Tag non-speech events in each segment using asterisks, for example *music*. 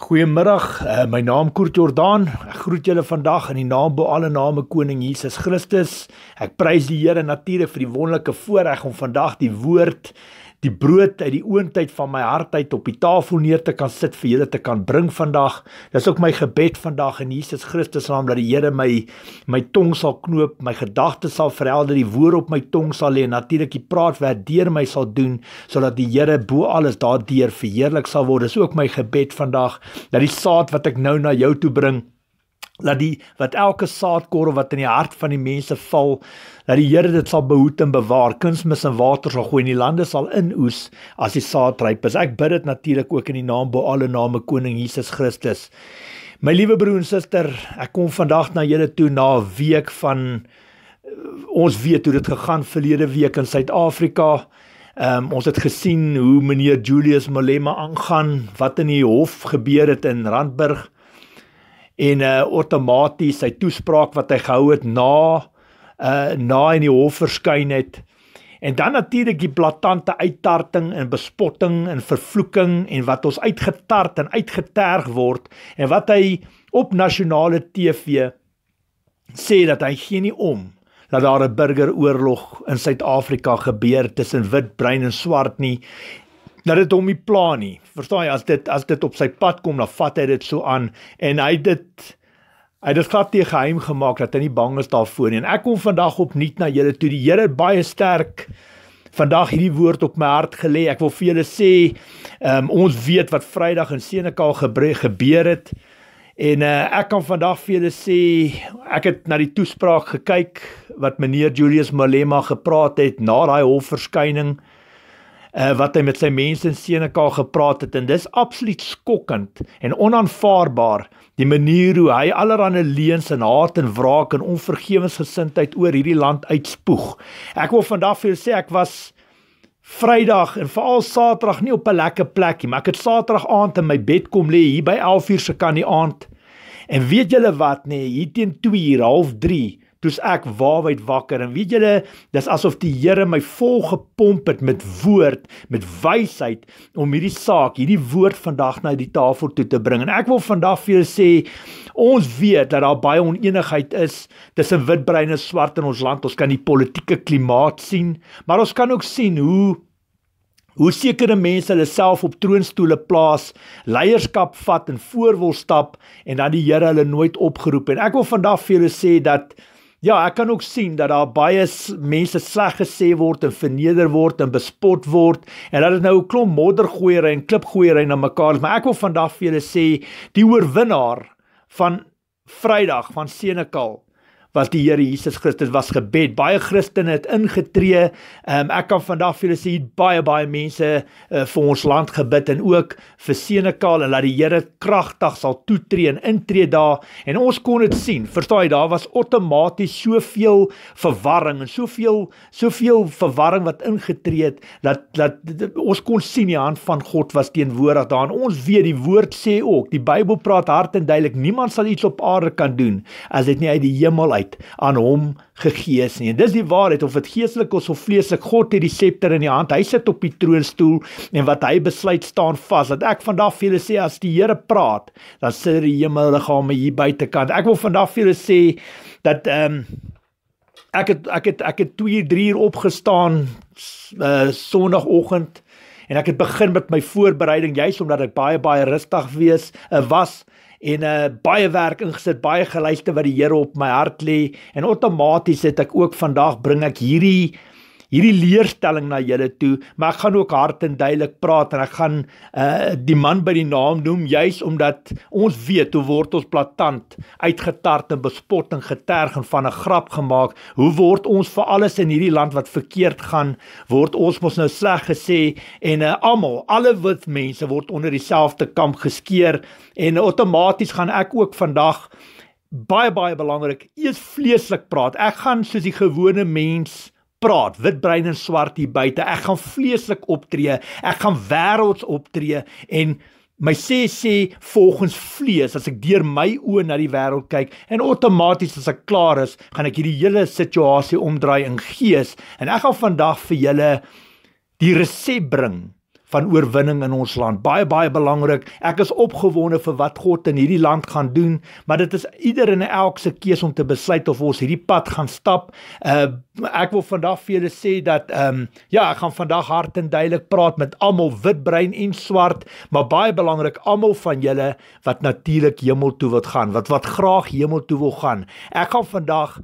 Goeiemiddag, eh, my naam Koert Jordaan. Ek groet julle vandag in die naam bo alle name Koning Jesus Christus. Ek prys die Here natuurlik vir die wonderlike voorreg om vandag die woord die brood uit die oondheid van my hart uit op die tafel neer te kan sit vir julle te kan bring vandag. Dis ook my gebed vandag in Jesus Christus naam dat die Here my my tong sal knoop, my gedagtes sal verhelder, die woord op my tong sal lê en natuurlik die praat wat deur my sal doen sodat die Here bo alles daardeur verheerlik sal word. Dis ook my gebed vandag dat die saad wat ek nou na jou toe bring dat die wat elke saadkorrel wat in die hart van die mense val, dat die Here dit sal behoed en bewaar. Kunsmis en water sal gooi en die lande sal inoes as die saad ryp is. Ek bid dit natuurlik ook in die naam bo alle name koning Jesus Christus. My liewe broer en suster, ek kom vandag na julle toe na 'n week van eh, ons weet hoe dit gegaan verlede week in Suid-Afrika. Ehm um, ons het gesien hoe meneer Julius Malema aangaan, wat in die hof gebeur het in Randburg en uh outomaties sy toespraak wat hy gehou het na uh na in die hof verskyn het. En dan natuurlik die blaatante uittarting en bespotting en vervloeking en wat ons uitgetart en uitgeterg word en wat hy op nasionale TV sê dat hy geen nie om dat daar 'n burgeroorlog in Suid-Afrika gebeur tussen wit, bruin en swart nie dat dit hom nie pla nie. Verstaan jy as dit as dit op sy pad kom, dan vat hy dit so aan en hy het dit hy het dit glad nie geheim gemaak dat hy nie bang is daarvoor nie. En ek kom vandag op nuut na julle toe. Die Here baie sterk vandag hierdie woord op my hart gelê. Ek wil vir julle sê, um, ons weet wat Vrydag in Senekal gebre, gebeur het. En uh, ek kan vandag vir julle sê ek het na die toespraak gekyk wat meneer Julius Malema gepraat het na daai hofverskyning uh, wat hy met sy mense in Seneca gepraat het en dis absoluut skokkend en onaanvaarbaar die manier hoe hy allerlei leuns en haat en wraak en onvergewensgesindheid oor hierdie land uitspoeg. Ek wil vandag vir julle sê ek was Vrydag en veral Saterdag nie op 'n lekker plek nie, maar ek het Saterdag aand in my bed kom lê hier by 11:00 se kant die aand. En weet julle wat nê, nee, hier teen 2:30, toes ek waarheid wakker en weet julle dis asof die Here my vol gepomp het met woord met wysheid om hierdie saak hierdie woord vandag na die tafel toe te bring en ek wil vandag vir julle sê ons weet dat daar baie onenigheid is tussen witbreine swart in ons land ons kan die politieke klimaat sien maar ons kan ook sien hoe Hoe sekere mense hulle self op troonstoele plaas, leierskap vat en voorwil stap en dan die Here hulle nooit opgeroep en ek wil vandag vir julle sê dat Ja, ek kan ook sien dat daar baie mense sleg gesê word en verneder word en bespot word en dat dit nou 'n klomp moddergooiere en klipgooiere na mekaar is, maar ek wil vandag vir julle sê die oorwinnaar van Vrydag van Senekal wat die Here Jesus Christus was gebed. Baie Christene het ingetree. Um, ek kan vandag vir julle sê baie baie mense uh, vir ons land gebid en ook vir Senekal en laat die Here kragtig sal toetree en intree daar en ons kon dit sien. Verstaan jy, daar was outomaties soveel verwarring en soveel soveel verwarring wat ingetree het dat dat ons kon sien die hand van God was teenwoordig daar. En ons weet die woord sê ook, die Bybel praat hard en duidelik, niemand sal iets op aarde kan doen as dit nie uit die hemel heerlikheid aan hom gegee is nie. En dis die waarheid of dit geestelik is of vleeslik. God het die septer in die hand. Hy sit op die troonstoel en wat hy besluit staan vas. Dat ek vandag vir julle sê as die Here praat, dan sit die hemelliggame hier buitekant. Ek wil vandag vir julle sê dat ehm um, ek het ek het ek het 2 uur 3 uur opgestaan uh eh, sonoggend en ek het begin met my voorbereiding juis omdat ek baie baie rustig wees uh, was en uh baie werk ingesit, baie geluister wat die Here op my hart lê en outomaties het ek ook vandag bring ek hierdie hierdie leerstelling na julle toe, maar ek gaan ook hard en duidelik praat en ek gaan uh die man by die naam noem juis omdat ons weet hoe word ons platant uitgetart en bespot en geterg en van 'n grap gemaak. Hoe word ons vir alles in hierdie land wat verkeerd gaan, word ons mos nou sleg gesê en uh almal, alle wit mense word onder dieselfde kamp geskeer en outomaties gaan ek ook vandag Baie baie belangrik, eers vleeslik praat. Ek gaan soos die gewone mens praat, wit, bruin en swart hier buite. Ek gaan vleeslik optree. Ek gaan wêrelds optree en my sê sê volgens vlees as ek deur my oë na die wêreld kyk en outomaties as ek klaar is, gaan ek hierdie hele situasie omdraai in gees en ek gaan vandag vir julle die resept bring van oorwinning in ons land. Baie baie belangrik. Ek is opgewonde vir wat God in hierdie land gaan doen, maar dit is ieder en elk se keuse om te besluit of ons hierdie pad gaan stap. Uh ek wil vandag vir julle sê dat ehm um, ja, ek gaan vandag hard en duidelik praat met almal wit brein en swart, maar baie belangrik almal van julle wat natuurlik hemel toe wil gaan, wat wat graag hemel toe wil gaan. Ek gaan vandag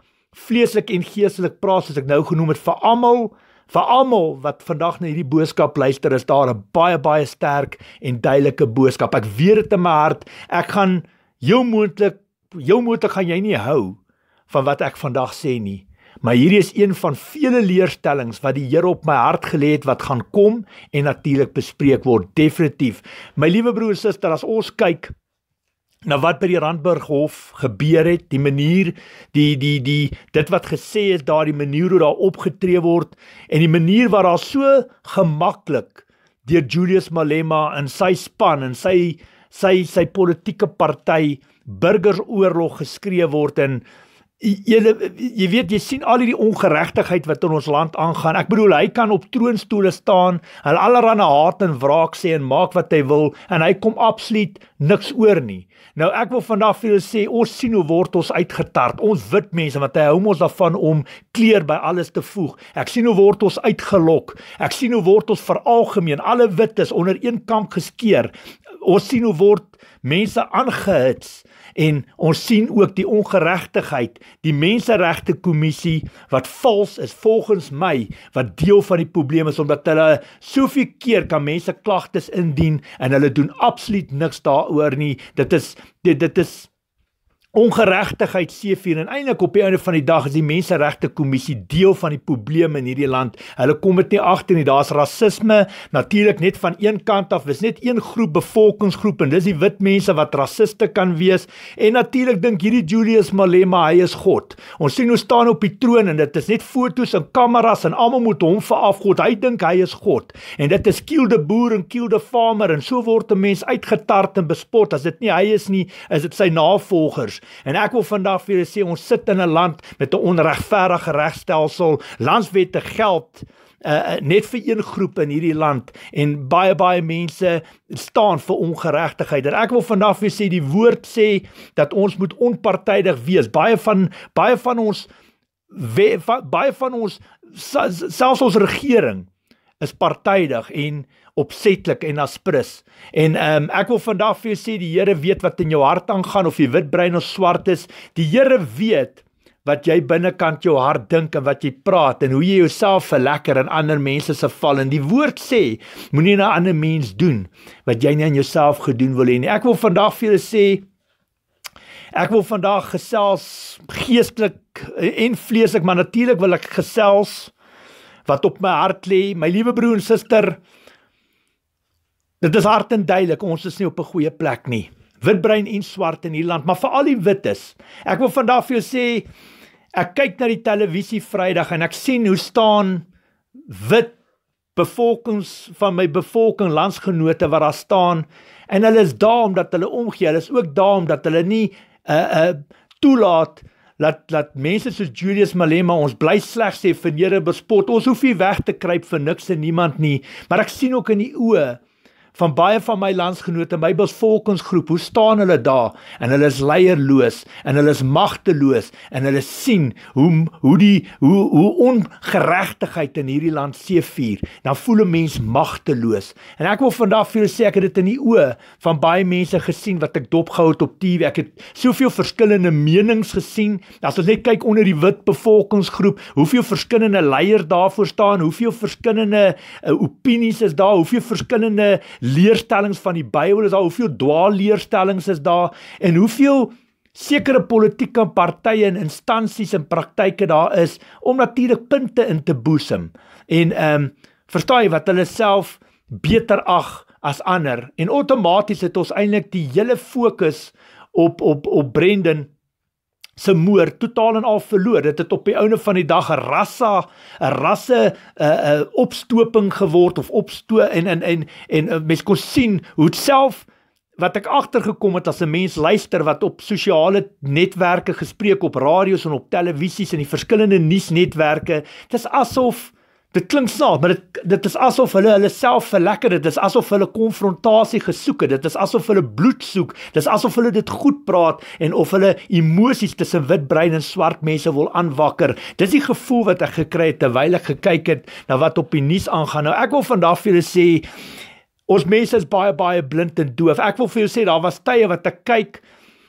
vleeslik en geestelik praat soos ek nou genoem het vir almal Vir almal wat vandag na hierdie boodskap luister, is daar 'n baie baie sterk en duidelike boodskap. Ek weet dit in my hart. Ek gaan jou moontlik jou moontlik gaan jy nie hou van wat ek vandag sê nie. Maar hierdie is een van vele leerstellings wat die Here op my hart gelê het wat gaan kom en natuurlik bespreek word definitief. My liewe broer en suster, as ons kyk na wat by die Randburg Hof gebeur het, die manier die die die dit wat gesê is daar die manier hoe daar opgetree word en die manier waar daar so gemaklik deur Julius Malema en sy span en sy sy sy politieke party burgeroorlog geskree word en julle jy weet jy sien al hierdie ongeregtigheid wat in ons land aangaan. Ek bedoel hy kan op troonstoele staan, hulle allerhande haat en wraak sê en maak wat hy wil en hy kom absoluut niks oor nie. Nou ek wil vandag vir julle sê ons sien hoe word ons uitgetart. Ons wit mense wat hy hou mos daarvan om kleur by alles te voeg. Ek sien hoe word ons uitgelok. Ek sien hoe word ons veralgemeen alle wit is onder een kamp geskeer. Ons sien hoe word mense aangehits en ons sien ook die ongeregtigheid die menseregte kommissie wat vals is volgens my wat deel van die probleem is omdat hulle soveel keer kan mense klagtes indien en hulle doen absoluut niks daaroor nie dit is dit dit is ongeregtigheid seef hier en eintlik op die einde van die dag is die menseregte kommissie deel van die probleme in hierdie land. Hulle kom dit nie agter nie. Daar's rasisme natuurlik net van een kant af. Dis net een groep bevolkingsgroep en dis die wit mense wat rassiste kan wees. En natuurlik dink hierdie Julius Malema hy is God. Ons sien hoe nou staan op die troon en dit is net fotos en kameras en almal moet hom verafgod. Hy dink hy is God. En dit is kielde boer en kielde farmer en so word 'n mens uitgetart en bespot as dit nie hy is nie, is dit sy navolgers. En ek wil vandag vir julle sê ons sit in 'n land met 'n onregverdige regstelsel. Landswette geld uh, net vir een groep in hierdie land en baie baie mense staan vir ongeregtigheid. En ek wil vandag vir julle sê die woord sê dat ons moet onpartydig wees. Baie van baie van ons we, va, baie van ons selfs ons regering is partydig en opsetlik en aspris. En ehm um, ek wil vandag vir jou sê die Here weet wat in jou hart aangaan of jy wit brein of swart is. Die Here weet wat jy binnekant jou hart dink en wat jy praat en hoe jy jouself verlekker en ander mense se val en die woord sê moenie na ander mens doen wat jy nie aan jouself gedoen wil hê nie. Ek wil vandag vir julle sê ek wil vandag gesels geestelik en vleeslik maar natuurlik wil ek gesels wat op my hart lê. My liewe broer en suster, Dit is hard en duidelik, ons is nie op 'n goeie plek nie. Wit brein en swart in hierdie land, maar veral die wit is. Ek wil vandag vir jou sê ek kyk na die televisie Vrydag en ek sien hoe staan wit bevolkings van my bevolking landsgenote wat daar staan en hulle is daar omdat hulle omgee. Hulle is ook daar omdat hulle nie 'n uh, eh, 'n uh, eh, toelaat dat dat mense soos Julius Malema ons bly slegs sê vir Here bespot. Ons hoef nie weg te kruip vir niks en niemand nie, maar ek sien ook in die oë van baie van my landsgenote, my bevolkingsgroep, hoe staan hulle daar? En hulle is leierloos en hulle is magteloos en hulle sien hoe hoe die hoe hoe ongeregtigheid in hierdie land seefuur. Dan voel 'n mens magteloos. En ek wil vandag vir julle sê ek het dit in die oë van baie mense gesien wat ek dopgehou het op TV. Ek het soveel verskillende menings gesien. As ons net kyk onder die wit bevolkingsgroep, hoeveel verskillende leiers daarvoor staan, hoeveel verskillende uh, opinies is daar, hoeveel verskillende leerstellings van die Bybel is daar hoeveel dwaalleerstellings is daar en hoeveel sekere politieke partye en instansies en praktyke daar is om natuurlik punte in te boesem en ehm um, verstaan jy wat hulle self beter ag as ander en outomaties het ons eintlik die hele fokus op op op Brendan se moord totaal en al verloor. Dit het op die ouene van die dag 'n rassa 'n rasse 'n uh, eh, 'n uh, eh, opstoping geword of opsto en en en en uh, mens kon sien hoe dit self wat ek agtergekom het as 'n mens luister wat op sosiale netwerke gespreek op radio's en op televisies en die verskillende nuusnetwerke dis asof Dit klink snaaks, maar dit dit is asof hulle hulle self verlekker het. Dit is asof hulle konfrontasie gesoek het. Dit is asof hulle bloed soek. Dit is asof hulle dit goed praat en of hulle emosies tussen wit brein en swart mense wil aanwakker. Dis die gevoel wat ek gekry het terwyl ek gekyk het na wat op die nuus aangaan. Nou ek wil vandag vir julle sê ons mense is baie baie blind en doof. Ek wil vir julle sê daar was tye wat ek kyk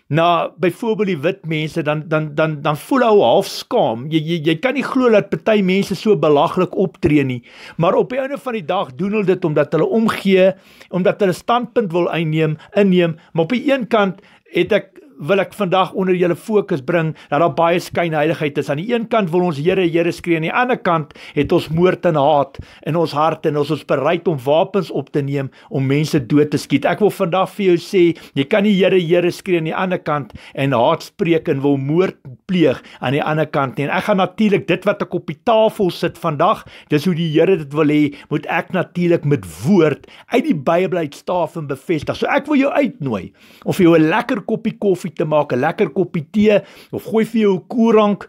na byvoorbeeld die wit mense dan dan dan dan voel ou half skaam. Jy, jy jy kan nie glo dat party mense so belaglik optree nie. Maar op die einde van die dag doen hulle dit omdat hulle omgee, omdat hulle standpunt wil inneem, inneem. Maar op die een kant het ek wil ek vandag onder julle fokus bring dat daar baie skynheiligheid is. Aan die een kant wil ons Here Here skree en aan die ander kant het ons moord en haat in ons hart en ons is bereid om wapens op te neem om mense dood te skiet. Ek wil vandag vir jou sê, jy kan nie Here Here skree aan die ander kant en haat spreek en wil moord pleeg aan die ander kant nie. En ek gaan natuurlik dit wat ek op die tafel sit vandag, dis hoe die Here dit wil hê, moet ek natuurlik met woord uit die Bybel uit staaf en bevestig. So ek wil jou uitnooi of jy 'n lekker koppie koffie koffie te maak, 'n lekker koppie tee of gooi vir jou 'n koerank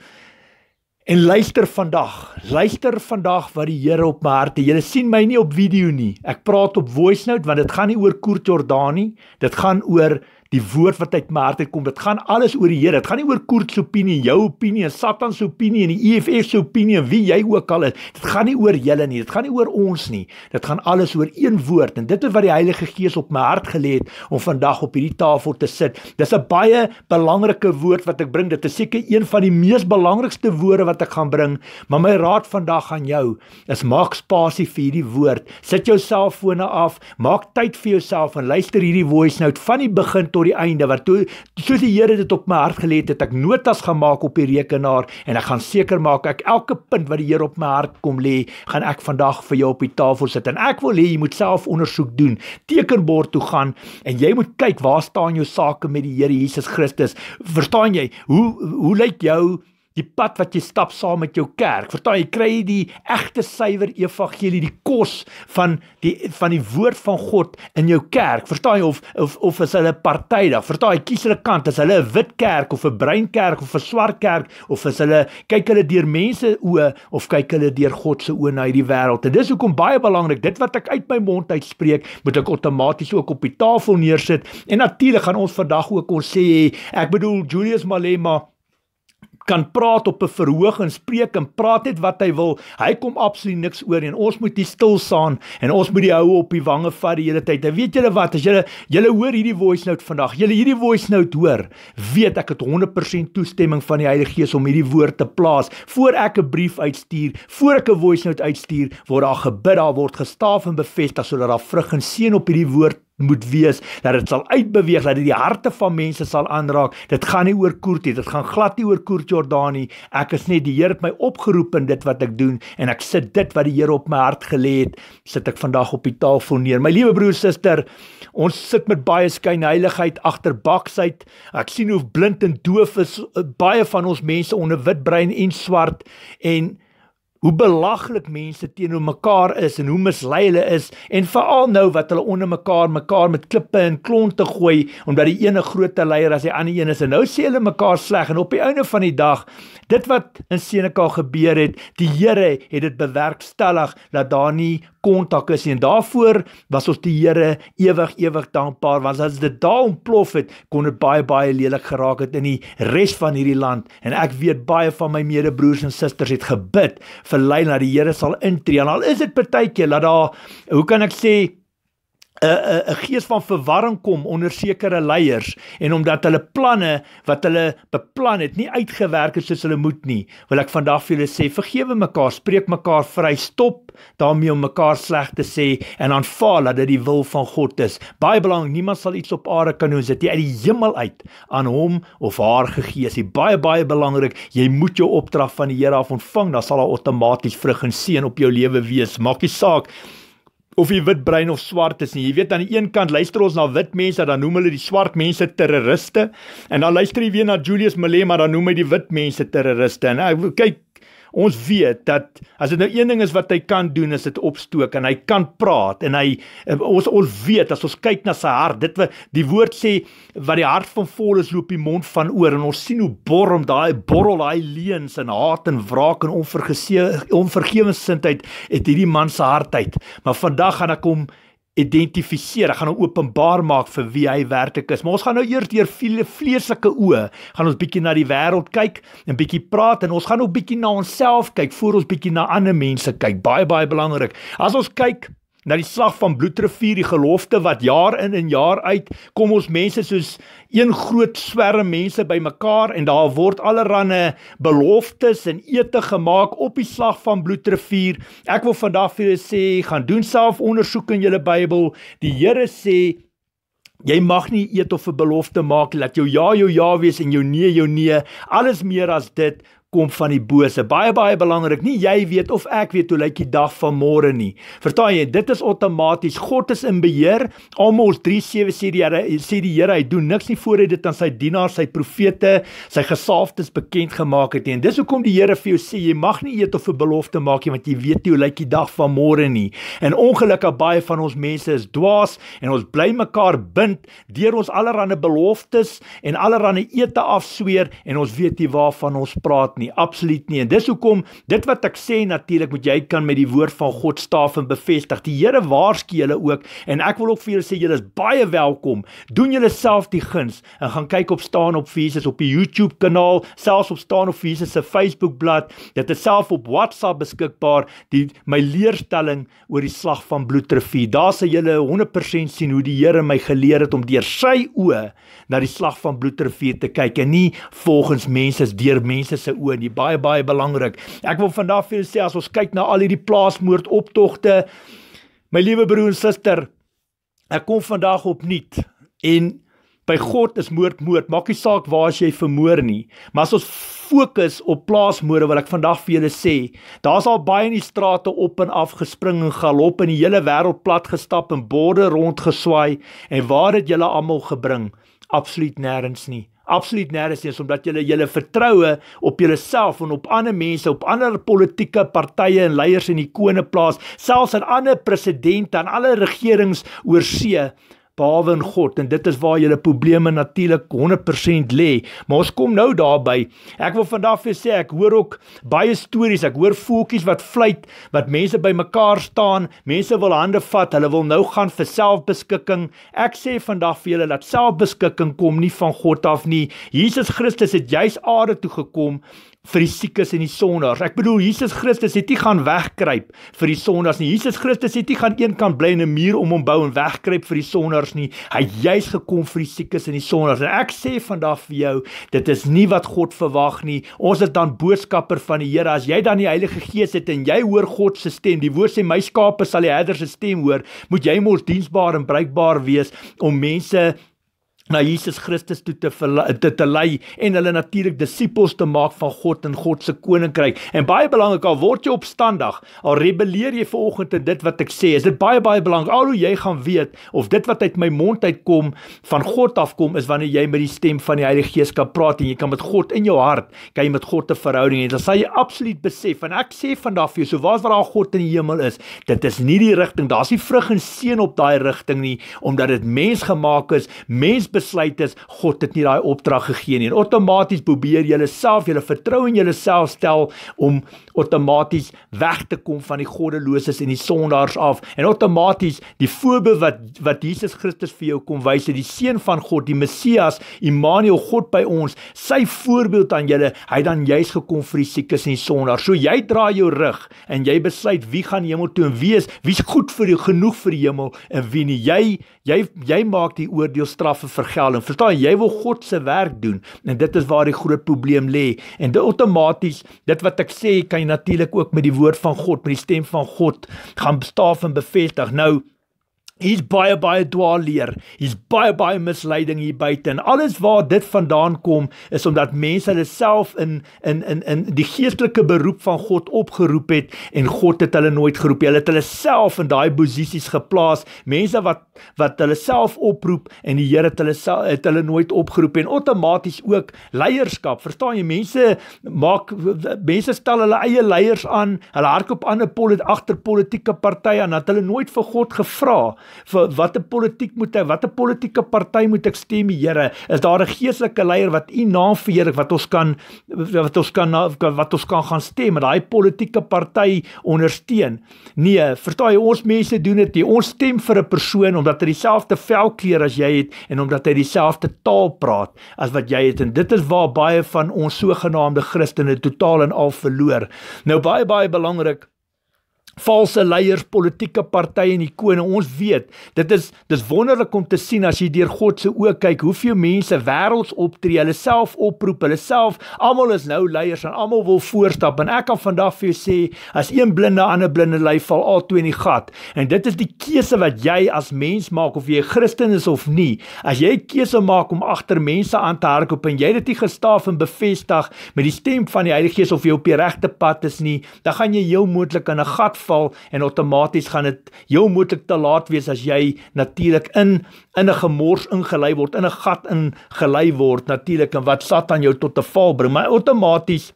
En luister vandag, luister vandag wat die Here op my hart het. Julle sien my nie op video nie. Ek praat op voice note want dit gaan nie oor Koert Jordaan nie. Dit gaan oor die woord wat uit my hart uitkom. Dit gaan alles oor die Here. Dit gaan nie oor Koert se opinie, jou opinie, Satan se opinie en die EFF se opinie, wie jy ook al is. Dit gaan nie oor julle nie. Dit gaan nie oor ons nie. Dit gaan alles oor een woord en dit is wat die Heilige Gees op my hart gelê het om vandag op hierdie tafel te sit. Dis 'n baie belangrike woord wat ek bring. Dit is seker een van die mees belangrikste woorde wat wat ek gaan bring, maar my raad vandag aan jou is maak spasie vir hierdie woord. Sit jou selffone af, maak tyd vir jouself en luister hierdie voice note van die begin tot die einde wat toe soos die Here dit op my hart gelê het, ek notas gemaak op die rekenaar en ek gaan seker maak ek elke punt wat die Here op my hart kom lê, gaan ek vandag vir jou op die tafel sit en ek wil hê jy moet self ondersoek doen, tekenbord toe gaan en jy moet kyk waar staan jou sake met die Here Jesus Christus. Verstaan jy? Hoe hoe lyk jou die pad wat jy stap saam met jou kerk. Vertel jy kry die egte suiwer evangelie, die kos van die van die woord van God in jou kerk. Vertel jy of of of is hulle partydig? Vertel jy kies hulle kant, is hulle 'n wit kerk of 'n bruin kerk of 'n swart kerk of is hulle kyk hulle deur mense oë of kyk hulle deur God se oë na hierdie wêreld? En dis hoekom baie belangrik, dit wat ek uit my mond uit spreek, moet ek outomaties ook op die tafel neersit. En natuurlik gaan ons vandag ook ons sê, ek bedoel Julius Malema kan praat op 'n verhoog en spreek en praat net wat hy wil. Hy kom absoluut niks oor nie. Ons moet hier stil staan en ons moet die houe op die wange vat die hele tyd. En weet julle wat? As julle julle hoor hierdie voice note vandag, julle hierdie voice note hoor, weet ek het 100% toestemming van die Heilige Gees om hierdie woord te plaas. Voor ek 'n brief uitstuur, voor ek 'n voice note uitstuur, word daar gebid, daar word gestaaf en bevestig sodat daar vrug en seën op hierdie woord moet wees dat dit sal uitbeweeg dat dit die harte van mense sal aanraak. Dit gaan nie oor Koertie, dit gaan glad nie oor Koert Jordaan nie. Ek is net die Here het my opgeroep in dit wat ek doen en ek sit dit wat die Here op my hart gelê het, sit ek vandag op die tafel neer. My liewe broer suster, ons sit met baie skyn heiligheid agter baksheid. Ek sien hoe blind en doof is eh, baie van ons mense onder wit brein en swart en hoe belaglik mense teenoor mekaar is en hoe mislei hulle is en veral nou wat hulle onder mekaar mekaar met klippe en klonte gooi omdat die ene groter leier as die ander een is en nou sê hulle mekaar sleg en op die einde van die dag dit wat in Seneca gebeur het die Here het dit bewerkstellig dat daar nie kontak is nie. En daarvoor was ons die Here ewig ewig dankbaar want as dit daal ontplof het, kon dit baie baie lelik geraak het in die res van hierdie land. En ek weet baie van my medebroers en susters het gebid vir lei dat die Here sal intree. En al is dit partytjie dat daar hoe kan ek sê 'n 'n 'n gees van verwarring kom onder sekere leiers en omdat hulle planne wat hulle beplan het nie uitgewerk het soos hulle moet nie, wil ek vandag vir julle sê vergewe mekaar, spreek mekaar vry, stop daarmee om mekaar sleg te sê en aanvaar dat dit die wil van God is. Baie belangrik, niemand sal iets op aarde kan doen as dit uit die hemel uit aan hom of haar gegee is. Dit is baie baie belangrik. Jy moet jou opdrag van die Here af ontvang, dan sal daar outomaties vrug en seën op jou lewe wees. Maak nie saak of jy wit brein of swart is nie. Jy weet aan die een kant luister ons na wit mense, dan noem hulle die swart mense terroriste. En dan luister jy weer na Julius Malema, dan noem hy die wit mense terroriste. En ek eh, kyk Ons weet dat as dit nou een ding is wat hy kan doen is dit opstook en hy kan praat en hy eh, ons ons weet as ons kyk na sy hart dit die woord sê wat die hart van vol is loop die mond van oor en ons sien hoe borrom daai borrel daai leuns en haat en wraak en onvergewensindheid het hierdie man se hart uit maar vandag gaan ek hom identifiseer. Hy gaan hom nou openbaar maak vir wie hy werklik is. Maar ons gaan nou eers deur vleeslike oë gaan ons bietjie na die wêreld kyk en bietjie praat en ons gaan ook bietjie na onsself kyk voor ons bietjie na ander mense kyk. Baie baie belangrik. As ons kyk na die slag van bloedrivier die gelofte wat jaar in en jaar uit kom ons mense soos een groot swerm mense bymekaar en daar word allerlei beloftes en ete gemaak op die slag van bloedrivier ek wil vandag vir julle sê gaan doen self ondersoek in julle Bybel die Here sê Jy mag nie eet of 'n belofte maak dat jou ja jou ja wees en jou nee jou nee. Alles meer as dit kom van die bose. Baie baie belangrik, nie jy weet of ek weet hoe lyk die dag van môre nie. Verstaan jy? Dit is outomaties. God is in beheer. Almal 37 sê die Here, sê die Here hy doen niks nie voor hy dit aan sy dienaars, sy profete, sy gesalfdes bekend gemaak het nie. En dis hoekom die Here vir jou sê jy mag nie eet of 'n belofte maak nie want jy weet nie hoe lyk die dag van môre nie. En ongelukkig baie van ons mense is dwaas en ons bly mekaar bind deur ons allerlei beloftes en allerlei ete afsweer en ons weet nie waarvan ons praat nie, absoluut nie. En dis hoekom dit wat ek sê natuurlik moet jy kan met die woord van God staaf en bevestig. Die Here waarsku julle ook en ek wil ook vir julle sê julle is baie welkom. Doen julleself die guns en gaan kyk op staan op Jesus op die YouTube kanaal, selfs op staan op Jesus se Facebook bladsy. Dit is self op WhatsApp beskikbaar. Die my leerstelling oor die slag van bloedtrefie. Daar sal julle 100% sien hoe die Here my geleer het om deur sy oë na die slag van bloedtrefie te kyk en nie volgens mense se deur mense se oë oor nie. Baie baie belangrik. Ek wil vandag vir julle sê as ons kyk na al hierdie plaasmoord optogte, my liewe broer en suster, ek kom vandag opnuut en by God is moord moord. Maak nie saak waar jy vermoor nie, maar as ons fokus op plaasmoorde wil ek vandag vir julle sê, daar's al baie in die strate op en af gespring en galop en die hele wêreld plat gestap en borde rond geswaai en waar het julle almal gebring? Absoluut nêrens nie absoluut nêrens nie omdat julle julle vertroue op julleself en op ander mense, op ander politieke partye en leiers en ikone plaas, selfs aan ander presidente en alle regerings oor see behalwe in God en dit is waar julle probleme natuurlik 100% lê. Maar ons kom nou daarby. Ek wil vandag vir sê ek hoor ook baie stories. Ek hoor voetjies wat vlieg, wat mense bymekaar staan, mense wil hande vat, hulle wil nou gaan vir selfbeskikking. Ek sê vandag vir julle dat selfbeskikking kom nie van God af nie. Jesus Christus het juis aarde toe gekom vir die siekes en die sondaars. Ek bedoel Jesus Christus het nie gaan wegkruip vir die sondaars nie. Jesus Christus het nie gaan eenkant bly in 'n muur om hom bou en wegkruip vir die sondaars nie. Hy het juis gekom vir die siekes en die sondaars. En ek sê vandag vir jou, dit is nie wat God verwag nie. Ons is dan boodskappers van die Here. As jy dan die Heilige Gees het en jy hoor God se stem, die Woord sê my skape sal die herder se stem hoor, moet jy mos diensbaar en bruikbaar wees om mense na Jesus Christus toe te te te lei en hulle natuurlik disippels te maak van God en God se koninkryk. En baie belangrik al word jy opstandig, al rebelleer jy vanoggend te dit wat ek sê, is dit baie baie belangrik al hoe jy gaan weet of dit wat uit my mond uitkom van God afkom is wanneer jy met die stem van die Heilige Gees kan praat en jy kan met God in jou hart, kan jy met God 'n verhouding hê. Dan sal jy absoluut besef en ek sê vandag vir jou, so waar's waar daar God in die hemel is, dit is nie die rigting, daar's nie vrug en seën op daai rigting nie omdat dit mensgemaak is, mens besluit is God het nie daai opdrag gegee nie. Outomaties probeer jy jouself, jy vertrou in jouself stel om outomaties weg te kom van die goddeloses en die sondaars af en outomaties die voorbe wat wat Jesus Christus vir jou kom wys, die seun van God, die Messias, Immanuel God by ons, sy voorbeeld aan julle, hy dan juis gekom vir die siekes en die sondaars. So jy dra jou rug en jy besluit wie gaan hemel toe en wie is wie's goed vir die genoeg vir die hemel en wie nie. Jy jy jy maak die oordeel straffe vergelding. Verstaan jy wil God se werk doen en dit is waar die groot probleem lê. En dit outomaties dit wat ek sê kan en natuurlik ook met die woord van God, met die stem van God gaan staaf en bevestig. Nou Hier's baie baie dwaalleer. Hier's baie baie misleiding hier buite. En alles waar dit vandaan kom is omdat mense hulle self in in in in die geestelike beroep van God opgeroep het en God het hulle nooit geroep nie. Hulle het hulle self in daai posisies geplaas. Mense wat wat hulle self oproep en die Here het hulle self het hulle nooit opgeroep en outomaties ook leierskap verstaan jy mense maak mense stel hulle eie leiers aan hulle hardloop aan 'n polit agter politieke partye en dat hulle nooit vir God gevra vir watter politiek moet ek watter politieke party moet ek stem Here is daar 'n geestelike leier wat u naam verheerlik wat ons kan wat ons kan wat ons kan gaan stem en daai politieke party ondersteun nee verstaan jy ons mense doen dit nie. ons stem vir 'n persoon om omdat hy dieselfde velkleur as jy het en omdat hy dieselfde taal praat as wat jy het en dit is waar baie van ons sogenaamde Christene totaal en al verloor. Nou baie baie belangrik valse leiers, politieke partye en ikone. Ons weet, dit is dis wonderlik om te sien as jy deur God se oë kyk hoe veel mense wêrelds optree, hulle self oproep, hulle self almal is nou leiers en almal wil voorstap en ek kan vandag vir jou sê as een blinde aan 'n blinde lei val al twee in die gat. En dit is die keuse wat jy as mens maak of jy 'n Christen is of nie. As jy keuse maak om agter mense aan te hardloop en jy dit nie gestaaf en bevestig met die stem van die Heilige Gees of jy op die regte pad is nie, dan gaan jy heel moontlik in 'n gat uitval en outomaties gaan dit jou moontlik te laat wees as jy natuurlik in in 'n gemors ingelei word, in 'n gat ingelei word natuurlik en wat Satan jou tot 'n val bring. Maar outomaties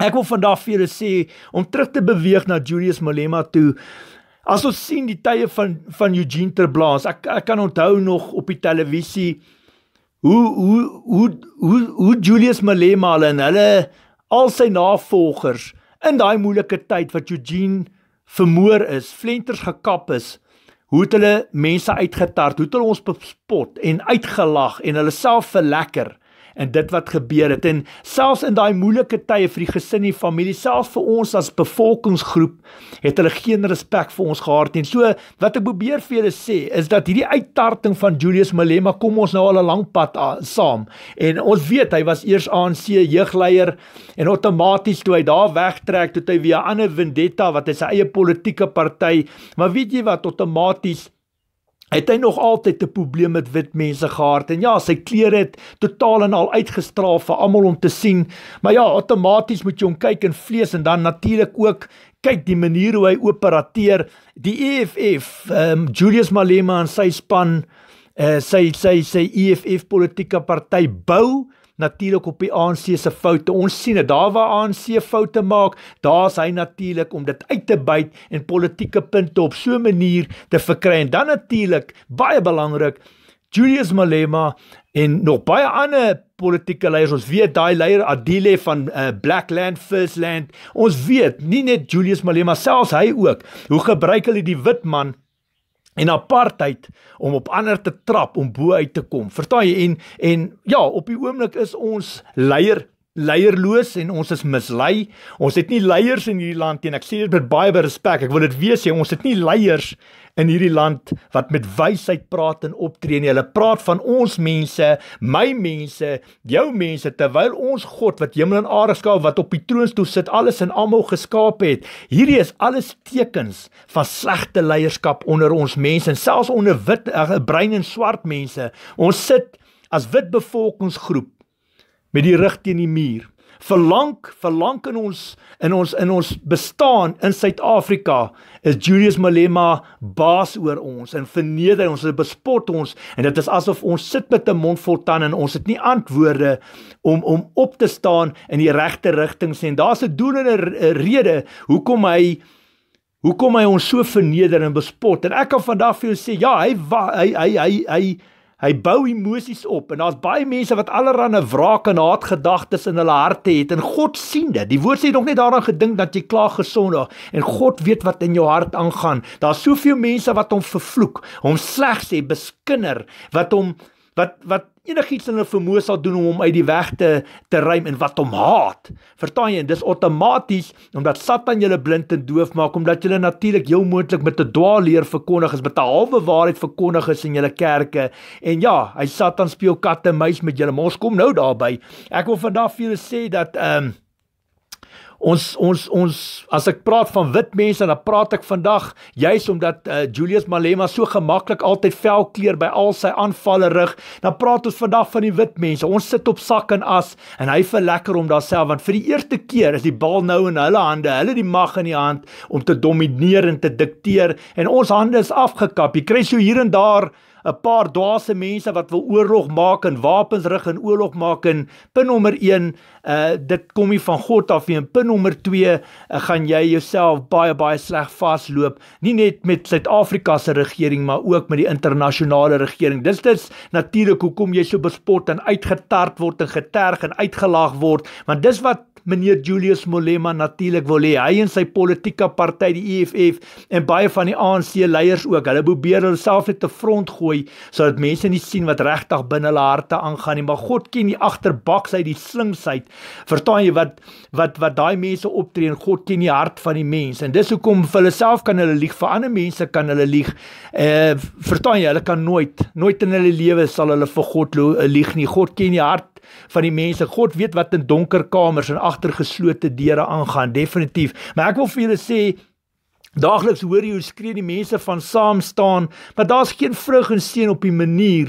ek wil vandag vir julle sê om terug te beweeg na Julius Malema toe As ons sien die tye van van Eugene Terblaas, ek ek kan onthou nog op die televisie hoe hoe hoe hoe, hoe Julius Malema en hulle al sy navolgers in daai moeilike tyd wat Eugene vermoor is, flenters gekap is, hoe het hulle mense uitgetart, hoe het hulle ons bespot en uitgelag en hulle self verlekker en dit wat gebeur het en selfs in daai moeilike tye vir die gesin en familie selfs vir ons as bevolkingsgroep het hulle geen respek vir ons gehad nie. So wat ek probeer vir julle sê is dat hierdie uittarting van Julius Malema kom ons nou al 'n lang pad aan, saam en ons weet hy was eers ANC jeugleier en outomaties toe hy daar wegtrek tot hy via 'n ander vendetta wat hy sy eie politieke party maar weet jy wat outomaties het hy nog altyd 'n probleem met wit mense gehad en ja, sy klere het totaal en al uitgestraal vir almal om te sien. Maar ja, outomaties moet jy hom kyk in vlees en dan natuurlik ook kyk die manier hoe hy opereer. Die EFF, um, ehm, Julius Malema en sy span, uh, sy sy sy EFF politieke party bou natuurlik op die ANC se foute. Ons sien dit. Daar waar ANC foute maak, daar's hy natuurlik om dit uit te byt en politieke punte op so 'n manier te verkry. En dan natuurlik, baie belangrik, Julius Malema en nog baie ander politieke leiers. Ons weet daai leier Adile van uh, Blackland First Land. Ons weet nie net Julius Malema selfs hy ook. Hoe gebruik hulle die wit man en apartheid om op ander te trap om bo uit te kom. Verstaan jy? En en ja, op die oomblik is ons leier leierloos en ons is mislei. Ons het nie leiers in hierdie land nie. Ek sê dit met baie respek. Ek wil dit weer sê, ons het nie leiers in hierdie land wat met wysheid praat en optree nie. Hulle praat van ons mense, my mense, jou mense terwyl ons God wat hemel en aarde skaap, wat op die troon toe sit, alles en almal geskaap het. Hierdie is alles tekens van slegte leierskap onder ons mense en selfs onder wit, ag, eh, brein en swart mense. Ons sit as wit bevolkingsgroep met die rug teen die muur. Verlang, verlang in ons in ons in ons bestaan in Suid-Afrika is Julius Malema baas oor ons en verneder ons en bespot ons en dit is asof ons sit met 'n mond vol tande en ons het nie antwoorde om om op te staan in die regte rigting sien. Daar's 'n doel en 'n rede hoekom hy hoekom hy ons so verneder en bespot. En ek kan vandag vir jou sê, ja, hy hy hy hy, hy, hy Hy bou emosies op en daar's baie mense wat allerlei wraak en haatgedagtes in hulle harte het en God sien dit. Die Woord sê nog nie daaraan gedink dat jy klaar gesondig en God weet wat in jou hart aangaan. Daar's soveel mense wat hom vervloek, hom sleg sê, beskinder, wat hom wat wat enigiets in hulle vermoë sal doen om hom uit die weg te te ruim en wat hom haat. Verstaan jy? Dis outomaties omdat Satan julle blind en doof maak omdat julle natuurlik heel moontlik met 'n dwaalleer verkondig is, met 'n halwe waarheid verkondig is in julle kerke. En ja, hy Satan speel kat en muis met julle. Ons kom nou daarby. Ek wil vandag vir julle sê dat ehm um, ons ons ons as ek praat van wit mense dan praat ek vandag juis omdat uh, Julius Malema so gemaklik altyd vel kleur by al sy aanvalle rig dan praat ons vandag van die wit mense ons sit op sak en as en hy ver lekker om daarself want vir die eerste keer is die bal nou in hulle hande hulle die mag in die hand om te domineer en te dikteer en ons hande is afgekap jy kry so hier en daar 'n paar dwaase mense wat wil oorlog maak en wapens rig en oorlog maak en pin nommer 1 uh eh, dit kom nie van God af nie en pin nommer 2 uh, eh, gaan jy jouself baie baie sleg vasloop nie net met Suid-Afrika se regering maar ook met die internasionale regering dis dis natuurlik hoekom jy so bespot en uitgetart word en geterg en uitgelaag word want dis wat meneer Julius Malema natuurlik wil hê. Hy en sy politieke party die EFF en baie van die ANC leiers ook. Hulle probeer hulle self net te front gooi sodat mense nie sien wat regtig binne hulle harte aangaan nie, maar God ken die agterbaks uit die slimsheid. Verstaan jy wat wat wat daai mense optree en God ken die hart van die mens. En dis hoekom vir hulle self kan hulle lieg, vir ander mense kan hulle lieg. Eh verstaan jy, hulle kan nooit nooit in hulle lewe sal hulle vir God lieg nie. God ken die hart van die mense. God weet wat in donker kamers en agter geslote deure aangaan, definitief. Maar ek wil vir julle sê Daagliks hoor jy hoe skree die mense van saam staan, maar daar's geen vrug en seën op die manier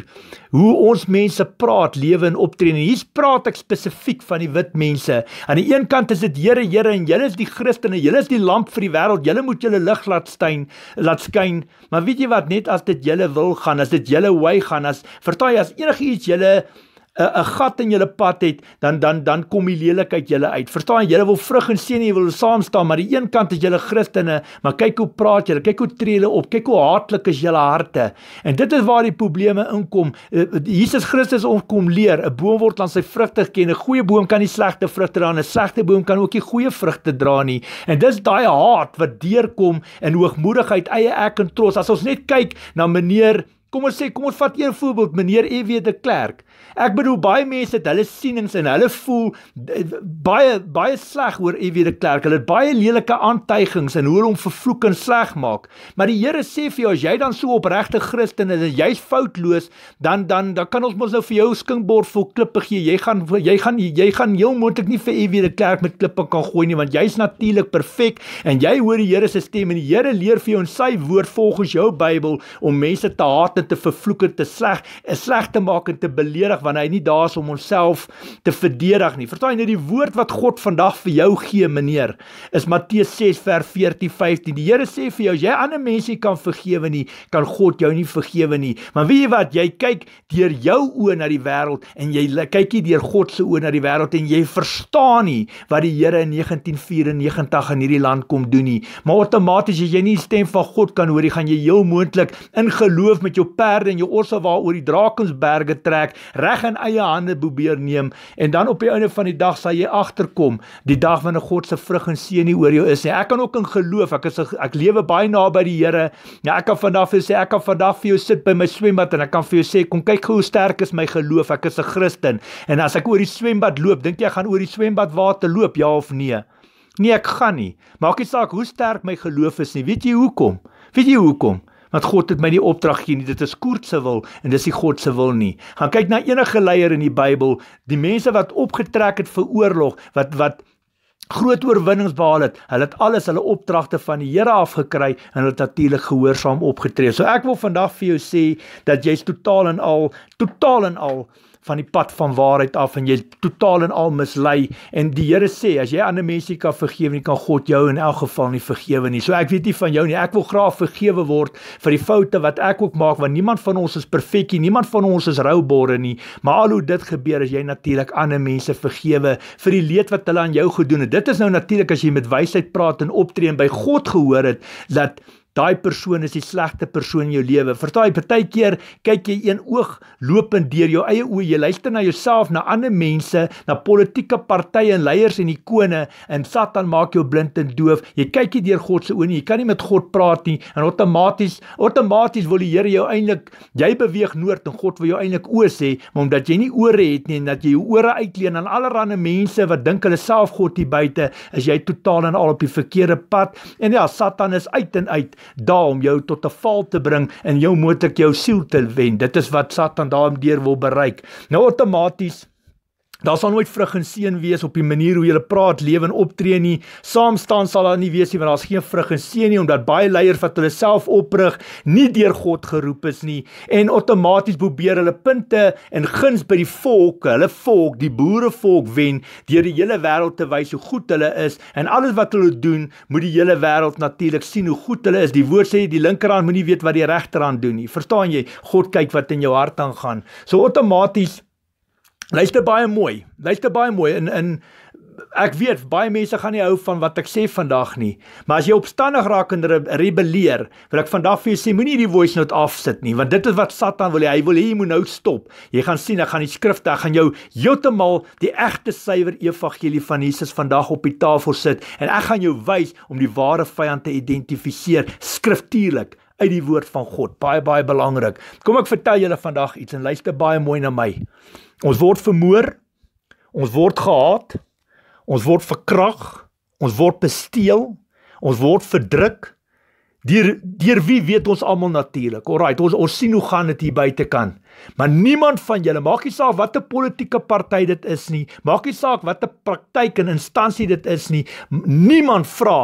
hoe ons mense praat, lewe en optree. En hier's praat ek spesifiek van die wit mense. Aan die een kant is dit Here, Here en julle is die Christene, julle is die lamp vir die wêreld. Julle moet julle lig laat skyn, laat skyn. Maar weet jy wat, net as dit julle wil gaan, as dit julle wy gaan, as vertaai as enigiets julle 'n 'n gat in julle pad het, dan dan dan kom die lelikheid julle uit. Verstaan, julle wil vrug en seën, julle wil saam staan, maar aan die een kant is julle Christene, maar kyk hoe praat julle, kyk hoe tree julle op, kyk hoe hartlik is julle harte. En dit is waar die probleme inkom. Eh, eh, Jesus Christus kom leer, 'n boom word aan sy vrugte ken. 'n Goeie boom kan nie slegte vrugte dra nie, 'n slegte boom kan ook nie goeie vrugte dra nie. En dis daai haat wat deurkom in hoogmoedigheid, eie ek en trots. As ons net kyk na meneer Kom ons sê, kom ons vat een voorbeeld, meneer E.W. de Klerk. Ek bedoel baie mense het hulle sienings en hulle voel baie baie sleg oor EW de Klerk. Hulle het baie lelike aantuigings en hoor hom vervloek en sleg maak. Maar die Here sê vir jou as jy dan so opregte Christen is en jy's foutloos, dan dan dan kan ons mos nou vir jou skinkbord vol klippe gee. Jy gaan jy gaan jy gaan heel moontlik nie vir EW de Klerk met klippe kan gooi nie want jy's natuurlik perfek en jy hoor die Here se stem en die Here leer vir jou in sy woord volgens jou Bybel om mense te haat en te vervloek en te sleg en sleg te maak en te beleë verdedig wanneer hy nie daar is om homself te verdedig nie. Verstaan jy nou die woord wat God vandag vir jou gee, meneer? Is Matteus 6 vers 14-15. Die Here sê vir jou, as jy ander mense kan vergewe nie, kan God jou nie vergewe nie. Maar weet jy wat? Jy kyk deur jou oë na die wêreld en jy kyk nie deur God se oë na die wêreld en jy verstaan nie wat die Here in 1994 in hierdie land kom doen nie. Maar outomaties as jy nie die stem van God kan hoor nie, gaan jy heel moontlik in geloof met jou perde en jou orse waaroor die Drakensberge trek, reg in eie hande probeer neem en dan op die einde van die dag sal jy agterkom die dag wanneer God se vrug en seën nie oor jou is nie. Ek kan ook in geloof, ek is ek lewe baie naby die Here. Ja, ek kan vandag vir sê ek kan vandag vir jou sit by my swembad en ek kan vir jou sê kom kyk hoe sterk is my geloof. Ek is 'n Christen. En as ek oor die swembad loop, dink jy gaan oor die swembad water loop ja of nee? Nee, ek gaan nie. Maak nie saak hoe sterk my geloof is nie. Weet jy hoekom? Weet jy hoekom? want God het my nie opdrag gegee nie. Dit is Koort se wil en dis nie God se wil nie. Gaan kyk na enige leier in die Bybel, die mense wat opgetrek het vir oorlog, wat wat groot oorwinnings behaal het. Hulle het alles hulle opdragte van die Here af gekry en hulle het natuurlik gehoorsaam opgetree. So ek wil vandag vir jou sê dat jy's totaal en al, totaal en al van die pad van waarheid af en jy's totaal en al mislei en die Here sê as jy ander mense kan vergewe nie kan God jou in elk geval nie vergewe nie. So ek weet nie van jou nie. Ek wil graag vergewe word vir die foute wat ek ook maak want niemand van ons is perfek nie. Niemand van ons is roubore nie. Maar al hoe dit gebeur as jy natuurlik ander mense vergewe vir die leed wat hulle aan jou gedoen het. Dit is nou natuurlik as jy met wysheid praat en optree en by God gehoor het dat daai persoon is die slegste persoon in jou lewe. Verstaai, partykeer kyk jy een oog lopend deur jou eie oë, jy luister na jouself, na ander mense, na politieke partye en leiers en ikone en Satan maak jou blind en doof. Jy kyk nie deur God se oë nie. Jy kan nie met God praat nie en outomaties outomaties wil die Here jou eintlik jy beweeg noord en God wil jou eintlik oë sê, maar omdat jy nie ore het nie en dat jy jou ore uitleen aan allerlei mense wat dink hulle self God hier buite, is jy totaal en al op die verkeerde pad. En ja, Satan is uit en uit daar om jou tot 'n val te bring en jou moet ek jou siel te wen. Dit is wat Satan daarmee deur wil bereik. Nou outomaties Daar sal nooit vrug en seën wees op die manier hoe jy praat, lewe en optree nie. Saam staan sal daar nie wees nie want daar's geen vrug en seën nie omdat baie leiers wat hulle self oprig, nie deur God geroep is nie en outomaties probeer hulle punte en guns by die volk, hulle volk, die boerevolk wen deur die hele wêreld te wys hoe goed hulle is en alles wat hulle doen, moet die hele wêreld natuurlik sien hoe goed hulle is. Die woord sê die linkerhand moenie weet wat die regterhand doen nie. Verstaan jy? God kyk wat in jou hart aangaan. So outomaties Luister baie mooi. Luister baie mooi in in ek weet baie mense gaan nie hou van wat ek sê vandag nie. Maar as jy opstandig raak en re rebelleer, wil ek vandag vir jou sê moenie die voice note afsit nie, want dit is wat Satan wil hê. Hy wil hê jy moet nou stop. Jy gaan sien, ek gaan die skrifte, ek gaan jou heeltemal die egte suiwer evangelie van Jesus vandag op die tafel sit en ek gaan jou wys om die ware vyand te identifiseer skriftuurlik uit die woord van God. Baie baie belangrik. Kom ek vertel julle vandag iets en luister baie mooi na my. Ons word vermoor. Ons word gehaat. Ons word verkrag. Ons word besteel. Ons word verdruk. Deur deur wie weet ons almal natuurlik. Alraight, ons ons sien hoe gaan dit hier buite kan. Maar niemand van julle, maak nie saak watter politieke party dit is nie. Maak nie saak watter praktyk en instansie dit is nie. Niemand vra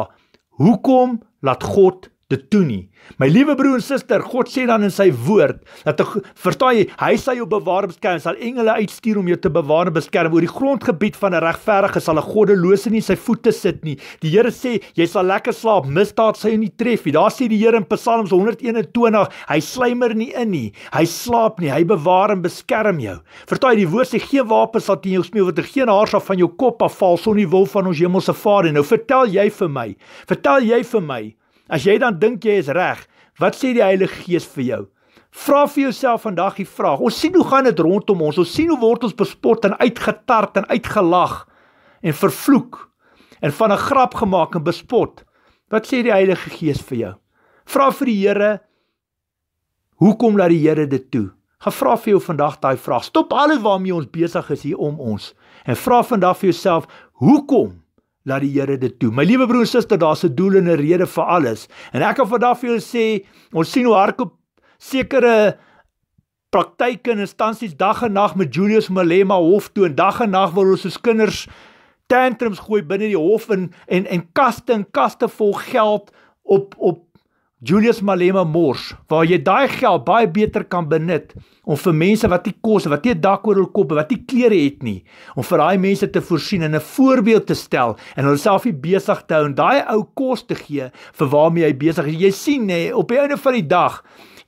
hoekom laat God dit toe nie. My liewe broer en suster, God sê dan in sy woord dat verstaan jy, hy sal jou bewaar beskerm, sal engele uitstuur om jou te bewaar beskerm oor die grondgebied van 'n regverdige sal 'n goddelose nie sy voete sit nie. Die Here sê, jy sal lekker slaap, misdaad sal jou nie tref nie. Daar sê die Here in Psalms 121, hy slymer nie in nie. Hy slaap nie, hy bewaar en beskerm jou. Verstaan jy, die woord sê geen wapen sal teen jou smeel wat er geen haar sal van jou kop afval sonder die wil van ons hemelse Vader. Nou vertel jy vir my, vertel jy vir my As jy dan dink jy is reg, wat sê die Heilige Gees vir jou? Vra vir jouself vandag die vraag. Ons sien hoe gaan dit rondom ons. Ons sien hoe word ons bespot en uitgetart en uitgelag en vervloek en van 'n grap gemaak en bespot. Wat sê die Heilige Gees vir jou? Vra vir die Here hoekom laat die Here dit toe? Gevra vir jou vandag daai vraag. Stop alles waarmee ons besig is hier om ons en vra vandag vir jouself hoekom? laat die Here dit toe. My liewe broer en suster, daar's 'n doel en 'n rede vir alles. En ek wil vandag vir julle sê, ons sien hoe hardop sekere praktyke en instansies dag en nag met Julius Malema hof toe en dag en nag wil ons ons kinders tantrums gooi binne die hof en en en kaste en kaste vol geld op op Julius Malema mors waar jy daai geld baie beter kan benut om vir mense wat nie kos, wat nie dak oor hul kop, wat nie klere het nie, om vir daai mense te voorsien en 'n voorbeeld te stel en hulle selfie besig te hou en daai ou kos te gee vir waarmee hy besig is. Jy sien nê, op die einde van die dag,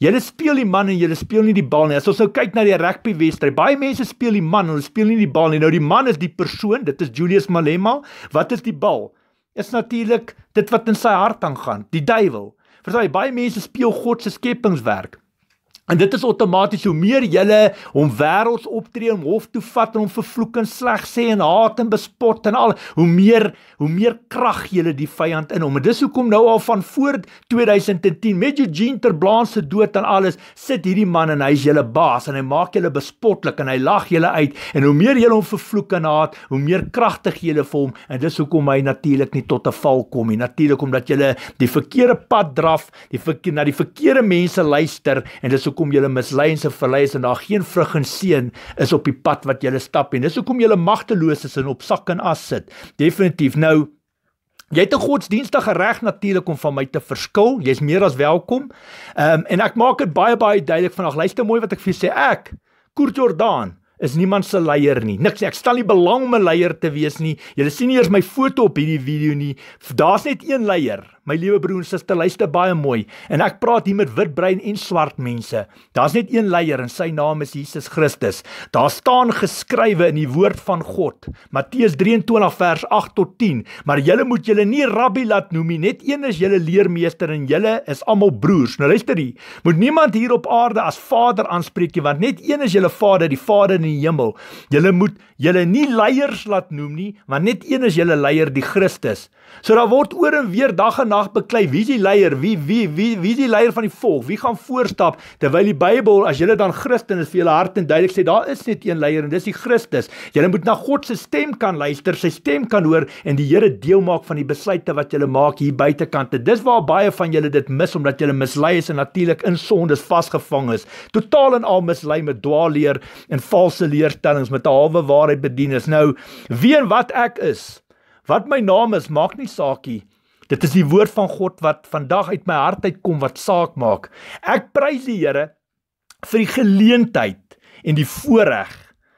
julle speel die man en julle speel nie die bal nie. As ons nou kyk na die rugby wedstryd, baie mense speel die man, hulle speel nie die bal nie. Nou die man is die persoon, dit is Julius Malema. Wat is die bal? Is natuurlik dit wat in sy hart aangaan, die duiwel. Verstaan jy baie mense speel God se skepingswerk En dit is outomaties hoe meer jy hom wêreld optree om hof toe vat en hom vervloek en sleg sê en haat en bespot en al hoe meer hoe meer krag jy die vyand in hom. En dis hoekom nou al van voor 2010 met Eugene Terblanche se dood en alles sit hierdie man en hy is julle baas en hy maak julle bespotlik en hy lag julle uit en hoe meer jy hom vervloek en haat, hoe meer kragtig jy vir hom en dis hoekom hy natuurlik nie tot 'n val kom nie. Natuurlik omdat jy die verkeerde pad draf, die verkeerde na die verkeerde mense luister en dis hoekom julle mislei en se verlei is en daar geen vrug en seën is op die pad wat julle stap en dis hoekom julle magteloos is en op sak en as sit. Definitief. Nou Jy het 'n godsdienstige reg natuurlik om van my te verskil. Jy's meer as welkom. Ehm um, en ek maak dit baie baie duidelik vandag. Luister mooi wat ek vir jou sê. Ek, Kurt Jordaan, is niemand se leier nie. Niks nie. Ek stel nie belang om 'n leier te wees nie. Jy sien nie eers my foto op hierdie video nie. Daar's net een leier My liewe broer en suster, luister baie mooi en ek praat hier met witbrein en swart mense. Daar's net een leier en sy naam is Jesus Christus. Daar staan geskrywe in die woord van God, Matteus 23 vers 8 tot 10, maar julle moet julle nie rabbi laat noem nie, net een is julle leermeester en julle is almal broers. Nou luister hier. Moet niemand hier op aarde as vader aanspreek nie, want net een is julle Vader, die Vader in die hemel. Julle moet julle nie leiers laat noem nie, want net een is julle leier, die Christus. So daar word oor en weer dag en vandag beklei wie is die leier? Wie wie wie wie is die leier van die volk? Wie gaan voorstap terwyl die Bybel as julle dan Christen is vir julle hart en duidelik sê daar is net een leier en dis die Christus. Julle moet na God se stem kan luister, sy stem kan hoor en die Here deel maak van die besluite wat julle maak hier buitekante. Dis waar baie van julle dit mis omdat julle mislei is en natuurlik in sondes vasgevang is. Totaal en al mislei met dwaalleer en valse leerstellings met 'n halwe waarheid bedien is. Nou, wie en wat ek is. Wat my naam is, maak nie saakie nie. Dit is die woord van God wat vandag uit my hart uitkom wat saak maak. Ek prys die Here vir die geleentheid en die voorreg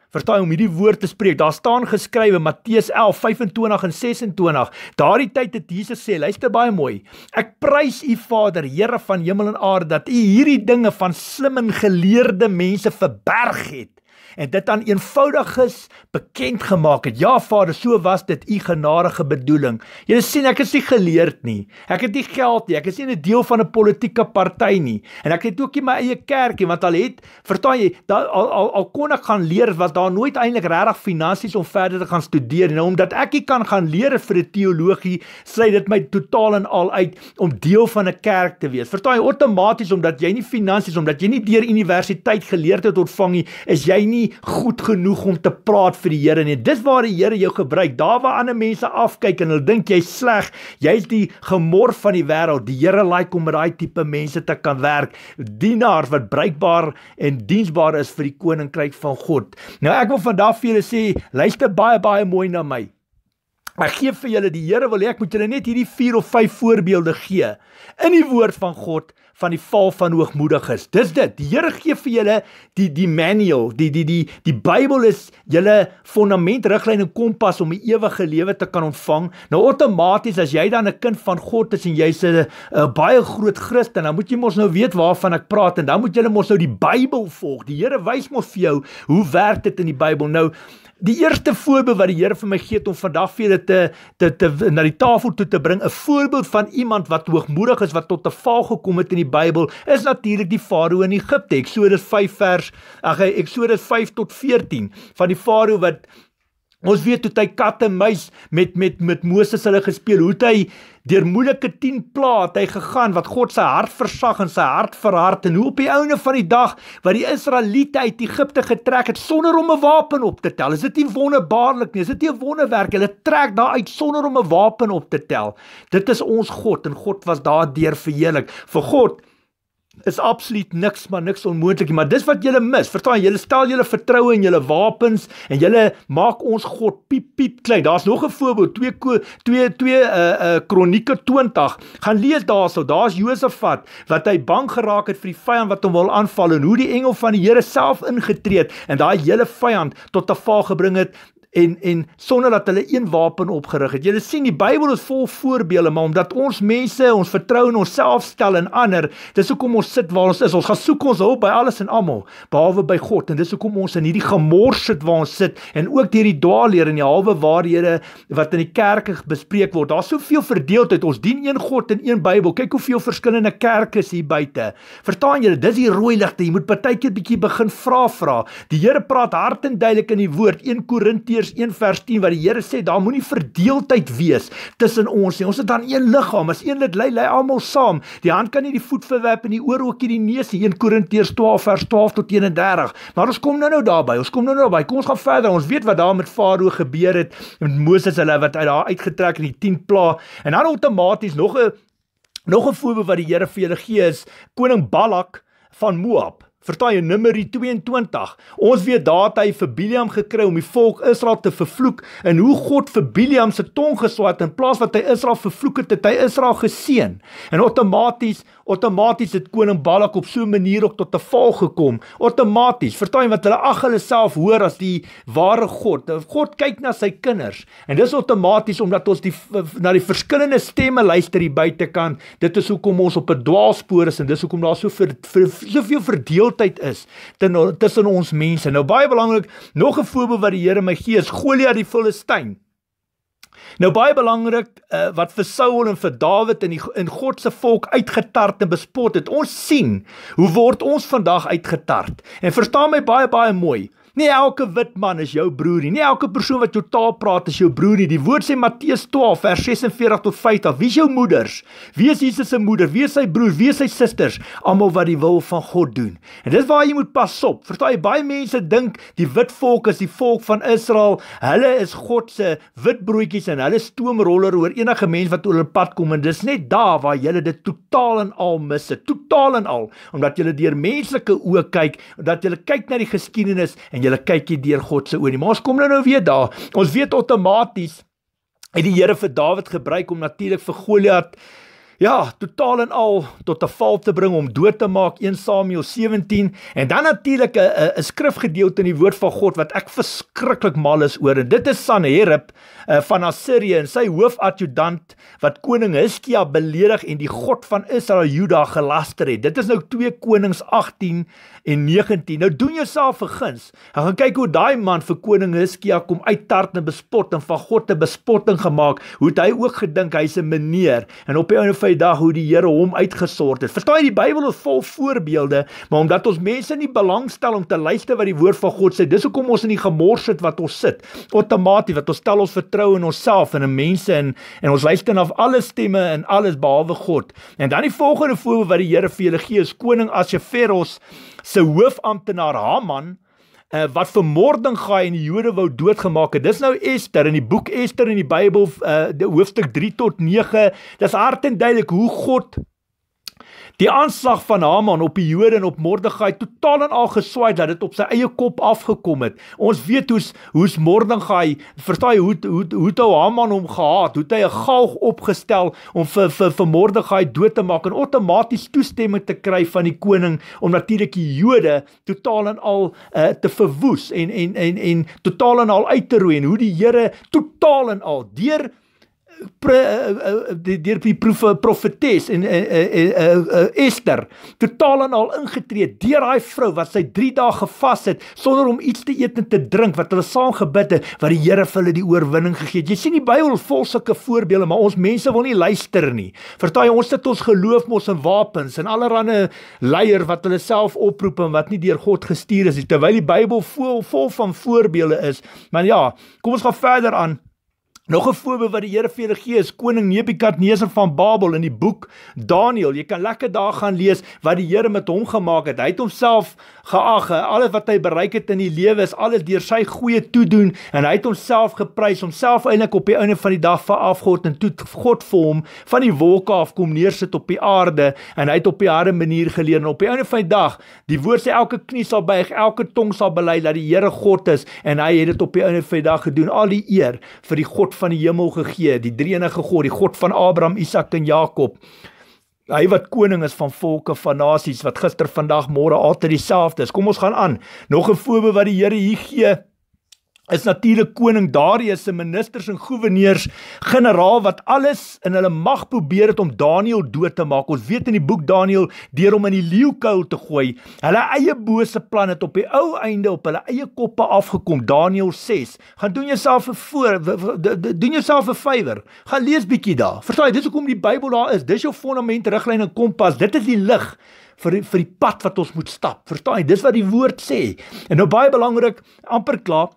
Verstaan om hierdie woord te spreek. Daar staan geskrywe Matteus 11:25 en 26. Daardie tyd het Jesus sê, luister baie mooi. Ek prys U Vader, Here van hemel en aarde, dat U hierdie dinge van slim en geleerde mense verberg het en dit aan eenvoudiges bekend gemaak het. Ja Vader, so was dit u genadige bedoeling. Jy sien, ek is nie geleerd nie. Ek het nie geld nie. Ek is nie 'n deel van 'n politieke party nie. En ek het ook nie my eie kerkie want al het verstaan jy, dat, al, al al kon ek gaan leer wat daar nooit eintlik regtig finansies om verder te gaan studeer nie nou, omdat ek nie kan gaan leer vir 'n teologie sluit dit my totaal en al uit om deel van 'n kerk te wees. Verstaan jy outomaties omdat jy nie finansies omdat jy nie deur universiteit geleer het ontvang nie, is jy nie goed genoeg om te praat vir die Here nie. Dis waar die Here jou gebruik. Daar waar ander mense afkyk en hulle dink jy's sleg, jy's die gemor van die wêreld. Die Here laik like om met daai tipe mense te kan werk, dienaars wat bruikbaar en diensbaar is vir die koninkryk van God. Nou ek wil vandag vir julle sê, luister baie baie mooi na my. Ek gee vir julle die Here wil hê ek moet julle net hierdie 4 of 5 voorbeelde gee in die woord van God van die val van hoogmoediges. Dis dit. Die Here gee vir julle die die manual, die die die die Bybel is julle fondament, riglyn en kompas om 'n ewige lewe te kan ontvang. Nou outomaties as jy dan 'n kind van God is en jy's 'n baie groot Christen, dan moet jy mos nou weet waarvan ek praat en dan moet jy mos nou die Bybel volg. Die Here wys mos vir jou hoe werk dit in die Bybel. Nou Die eerste voorbeeld wat die Here vir my gee om vandag vir julle te, te te na die tafel toe te bring, 'n voorbeeld van iemand wat hoogmoedig is wat tot 'n val gekom het in die Bybel, is natuurlik die Farao in Egipte. Eksodus 5 vers ag Eksodus 5 tot 14 van die Farao wat Ons weet hoe hy katte muis met met met Moses hulle gespeel, hoe hy deur moeilike 10 plaae het hy gegaan wat God se hart versag en sy hart verhard en hoe op die ouene van die dag wat die Israeliete uit Egipte getrek het sonder om 'n wapen op te tel. Is dit nie wonderbaarlik nie? Is dit nie 'n wonderwerk? Hulle trek daar uit sonder om 'n wapen op te tel. Dit is ons God en God was daardeur verheerlik. Vir God is absoluut niks maar niks onmoontlik nie maar dis wat julle mis verstaan julle stel julle vertroue in julle wapens en julle maak ons God piep piep klein daar's nog 'n voorbeeld 2 2 2 uh uh kronieke 20 gaan lees daarso daar's Josafat wat hy bang geraak het vir die vyand wat hom wil aanval en hoe die engel van die Here self ingetree het en daai hele vyand tot 'n val gebring het en en sonder dat hulle een wapen opgerig het. Julle sien die Bybel is vol voorbeelde, maar omdat ons mense ons vertrou in onsself stel en ander, dis hoekom ons sit waar ons is. Ons gaan soek ons hulp by alles en almal behalwe by God en dis hoekom ons in hierdie gemors sit waar ons sit en ook deur die dwaalleer en die halwe waarhede wat in die kerke bespreek word. Daar's soveel verdeeldheid. Ons dien een God en een Bybel. Kyk hoeveel verskillende kerke is hier buite. Verstaan julle, dis die rooi ligte. Jy moet partykeer 'n bietjie begin vra vra. Die Here praat hard en duidelik in die woord 1 Korintië Korintiërs 1:10 wat die Here sê daar moenie verdeeldheid wees tussen ons nie. Ons het dan een liggaam. As een lid lei, lei almal saam. Die hand kan nie die voet verwerp en die oor ook nie die neus nie. 1 Korintiërs 12:12 tot 31. Maar ons kom nou-nou daarby. Ons kom nou-nou daarby. Kom ons gaan verder. Ons weet wat daar met Farao gebeur het met Moses hulle wat uit daar uitgetrek in die 10 pla. En dan outomaties nog 'n nog 'n voorbeeld wat die Here vir julle gee is koning Balak van Moab vir daai nummerie 22. Ons weet daar het hy vir Biliam gekry om die volk Israel te vervloek en hoe God vir Biliam se tong geswat in plaas wat hy Israel vervloek het, het hy Israel geseën. En outomaties, outomaties het koning Balak op so 'n manier ook tot 'n val gekom. Outomaties, verstaan wat hulle ag hulle self hoor as die ware God. God kyk na sy kinders en dis outomaties omdat ons die na die verskillende stemme luister hier buitekant. Dit is hoekom ons op 'n dwaalspoor is en dis hoekom daar so vir soveel verdeel verdeeldheid is tussen ons mense. Nou baie belangrik, nog 'n voorbeeld wat die Here my gee is Goliat die Filistyn. Nou baie belangrik uh, wat vir Saul en vir Dawid in die in God se volk uitgetart en bespot het. Ons sien hoe word ons vandag uitgetart. En verstaan my baie baie mooi. Nie elke wit man is jou broer nie. Nie elke persoon wat jou taal praat is jou broer nie. Die Woord sê Matteus 12 vers 46 tot 50. Wie is jou moeders? Wie is Jesus se moeder? Wie is sy broer? Wie is sy susters? Almal wat die wil van God doen. En dis waar jy moet pas op. Verstaan jy baie mense dink die wit volk is die volk van Israel. Hulle is God se wit broodjies en hulle stoomroller oor enige mens wat oor hulle pad kom en dis net daar waar jy dit totaal en al misse. Totaal en al omdat jy deur menslike oë kyk, omdat jy kyk na die geskiedenis en en jy kyk dit deur God se oë. Maar ons kom nou nou weer daar. Ons weet outomaties het die Here vir Dawid gebruik om natuurlik vir Goliat ja, totaal en al tot 'n val te bring om dood te maak 1 Samuel 17 en dan natuurlik 'n 'n skrifgedeelte in die woord van God wat ek verskriklik mal is oor en dit is Sanherib uh, van Assirië en sy hoofadjutant wat koning Hizkia beledig en die God van Israel Juda gelaster het. Dit is nou 2 Konings 18 en 19. Nou doen jouself vergins. Hou gaan kyk hoe daai man vir koning Hizkia kom uittart en bespot en van God te bespotting gemaak. Hoe het hy ook gedink hy's 'n meneer en op hy by dag hoe die Here hom uitgesort het. Verstaan jy die Bybel is vol voorbeelde, maar omdat ons mense nie belangstel om te luister wat die woord van God sê, dis hoekom ons in die gemors sit wat ons sit. Outomaties wat ons stel ons vertrou in onsself en in mense en en ons luister na alle stemme en alles behalwe God. En dan die volgende voorbeeld wat die Here vir julle gee is koning Asjeferos se hoofamptenaar Haman uh, wat vir Mordegai en die Jode wou doodgemaak het. Dis nou Ester in die boek Ester in die Bybel uh, hoofstuk 3 tot 9. Dis hard en duidelik hoe God die aanslag van Haman op die Jode en op Mordegai totaal en al geswaai dat dit op sy eie kop afgekom het. Ons weet hoe's hoe's Mordegai, verstaan jy hoe hoe hoe toe Haman hom gehaat, hoe hy 'n galg opgestel om vir vir vir Mordegai dood te maak en outomaties toestemming te kry van die koning om natuurlik die Jode totaal en al uh, te verwoes en en en en totaal en al uit te roei en hoe die Here totaal en al deur Eh, eh, deur die profe profetes en eh, Esther totaal en al ingetree deur daai vrou wat sy 3 dae gevas het sonder om iets te eet en te drink wat hulle saam gebid het wat die Here vir hulle die oorwinning gegee het. Jy sien die Bybel vol sulke voorbeelde, maar ons mense wil nie luister nie. Vertaai ons sit ons geloof mos in wapens en allerlei leier wat hulle self oproep en wat nie deur God gestuur is terwyl die Bybel vol vol van voorbeelde is. Maar ja, kom ons gaan verder aan. Nog 'n voorbeeld wat die Here vir julle gee is koning Nebukadneser van Babel in die boek Daniël. Jy kan lekker daar gaan lees wat die Here met hom gemaak het. Hy het homself geag, alles wat hy bereik het in die lewe is alles deur sy goeie toedoen en hy het homself geprys, homself eintlik op die einde van die dag verafgod en toe God vir hom van die wolke af kom neersit op die aarde en hy het op die harde manier geleer en op die einde van die dag, die woord sê elke knie sal buig, elke tong sal bely dat die Here God is en hy het dit op die einde van die dag gedoen. Al die eer vir die God van die hemel gegee, die drenige God, die God van Abraham, Isak en Jakob. Hy wat koning is van volke van nasies wat gister, vandag, môre altyd dieselfde is. Kom ons gaan aan. Nog 'n voorbeeld wat die Here hier gee is natuurlik koning Darius se ministers en goewerneurs generaal wat alles in hulle mag probeer het om Daniël dood te maak. Ons weet in die boek Daniël deur hom in die leeukuil te gooi. Hulle eie bose plan het op die ou einde op hulle eie koppe afgekom. Daniël 6. Gaan doen jouself 'n voor doen jouself 'n fywer. Gaan lees bietjie daar. Verstaan jy, dis hoekom die Bybel daar is. Dis jou fondament, riglyn en kompas. Dit is die lig vir die, vir die pad wat ons moet stap. Verstaan jy? Dis wat die woord sê. En nou baie belangrik, amper klaar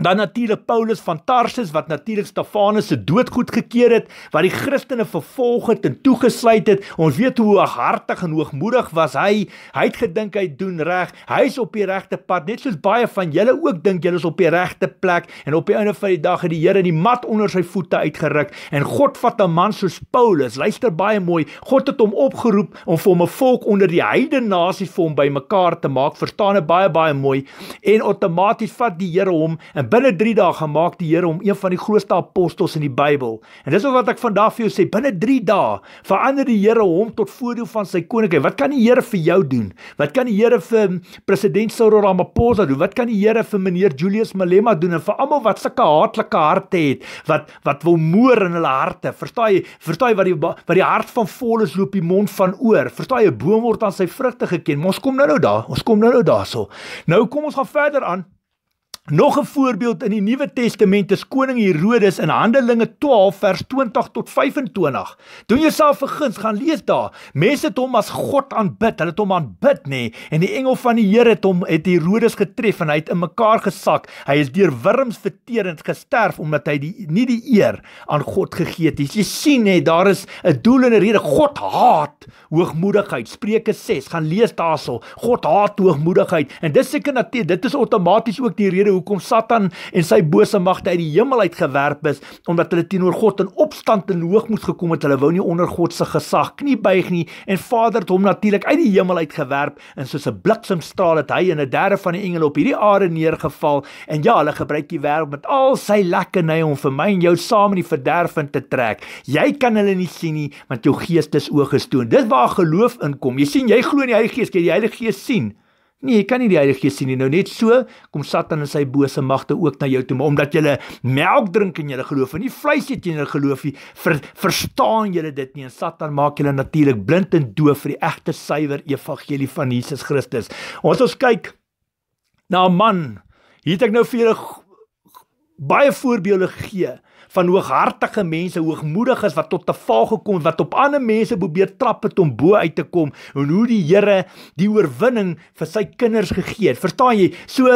Dan natuurlik Paulus van Tarsus wat natuurlik Stefanus se dood goedgekeur het, wat die Christene vervolg het en toegesluit het. Ons weet hoe hartig en hoogmoedig was hy. Hy het gedink hy doen reg. Hy's op die regte pad, net soos baie van julle ook dink julle is op die regte plek en op die einde van die dag het die Here die mat onder sy voete uitgeruk en God vat 'n man soos Paulus. Luister baie mooi. God het hom opgeroep om vir 'n volk onder die heidene nasies vir hom bymekaar te maak. Verstaan dit baie baie mooi. En outomaties vat die Here hom en binne 3 dae gemaak die Here hom een van die grootste apostels in die Bybel. En dis wat ek vandag vir jou sê, binne 3 dae verander die Here hom tot voordeel van sy koninkryk. Wat kan die Here vir jou doen? Wat kan die Here vir president Cyril Ramaphosa doen? Wat kan die Here vir meneer Julius Malema doen en vir almal wat sulke haatlike harte het wat wat wil moer in hulle harte? Verstaan jy? Verstaan jy wat die wat die hart van vol is loop die mond van oor? Verstaan jy 'n boom word aan sy vrugte geken? Ons kom nou nou daar. Ons kom nou nou daarso. Nou kom ons gaan verder aan. Nog 'n voorbeeld in die Nuwe Testament is koning Herodes in Handelinge 12 vers 20 tot 25. Doen jouself vergins, gaan lees daar. Mense het hom as God aanbid. Hulle het hom aanbid nê en die engel van die Here het hom het Herodes getref en hy het in mekaar gesak. Hy is deur wurms verterend gesterf omdat hy die nie die eer aan God gegee het. Jy sien nê, daar is 'n doel en 'n rede. God haat hoogmoedigheid. Spreuke 6, gaan lees daarso. God haat hoogmoedigheid en dis seker natuurlik dit is outomaties ook die rede hoekom Satan en sy bose magte uit die hemel uit gewerp is omdat hulle teenoor God in opstand en hoog moes gekom het. Hulle wou nie onder God se gesag knie buig nie en Vader het hom natuurlik uit die hemel uit gewerp en soos 'n bliksemstraal het hy en 'n derde van die engele op hierdie aarde neergeval en ja, hulle gebruik die wêreld met al sy lekkernye om vir my en jou saam in die verderf in te trek. Jy kan hulle nie sien nie want jou gees is oorgestoon. Dis waar geloof inkom. Jy sien jy glo in die Heilige Gees, jy die Heilige Gees sien. Nee, jy kan nie die Heilige Gees sien nie. Nou net so kom Satan en sy bose magte ook na jou toe, maar omdat jy melk drink in jou geloof en nie vleis eet in jou geloof nie, ver, verstaan jy dit nie en Satan maak jou natuurlik blind en doof vir die egte suiwer evangelie van Jesus Christus. Ons ons kyk na 'n man. Hier het ek nou vir julle baie voorbeelde gegee van hooghartige mense, hoogmoediges wat tot te val gekom het, wat op ander mense probeer trap het om bo uit te kom en hoe die Here die oorwinning vir sy kinders gegee het. Verstaan jy? So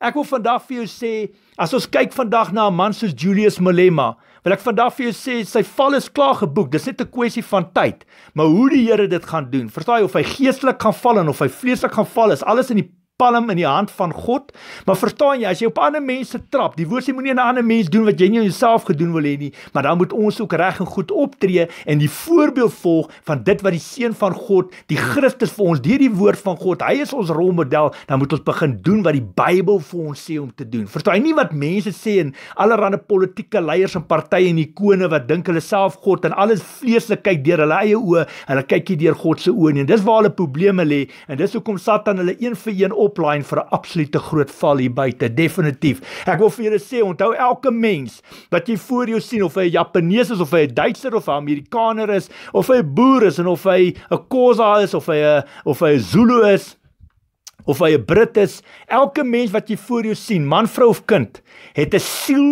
ek wil vandag vir jou sê, as ons kyk vandag na 'n man soos Julius Malema, wil ek vandag vir jou sê sy val is klaar geboek. Dis net 'n kwessie van tyd. Maar hoe die Here dit gaan doen, verstaan jy of hy geestelik gaan val en of hy vleeslik gaan val, is alles in die palm in die hand van God. Maar verstaan jy, as jy op ander mense trap, die woord sê moenie aan 'n ander mens doen wat jy nie jouself gedoen wil hê nie, maar dan moet ons ook reg en goed optree en die voorbeeld volg van dit wat die seun van God, die Christus vir ons, deur die woord van God, hy is ons rolmodel, dan moet ons begin doen wat die Bybel vir ons sê om te doen. Verstaan jy nie wat mense sê en allerlei politieke leiers en partye en ikone wat dink hulle self God en alles vleeslik kyk deur hulle eie oë, hulle kyk nie deur God se oë nie. Dis waar hulle probleme lê en dis hoekom Satan hulle een vir een op toplyn vir 'n absolute groot val hier buite, definitief. Ek wil vir julle sê, onthou elke mens wat jy voor jou sien of hy 'n Japanees is of hy 'n Duitser of 'n Amerikaner is of hy 'n boer is en of hy 'n Khoisa is of hy 'n of hy 'n Zulu is of hy 'n Brit is, elke mens wat jy voor jou sien, man, vrou of kind, het 'n siel,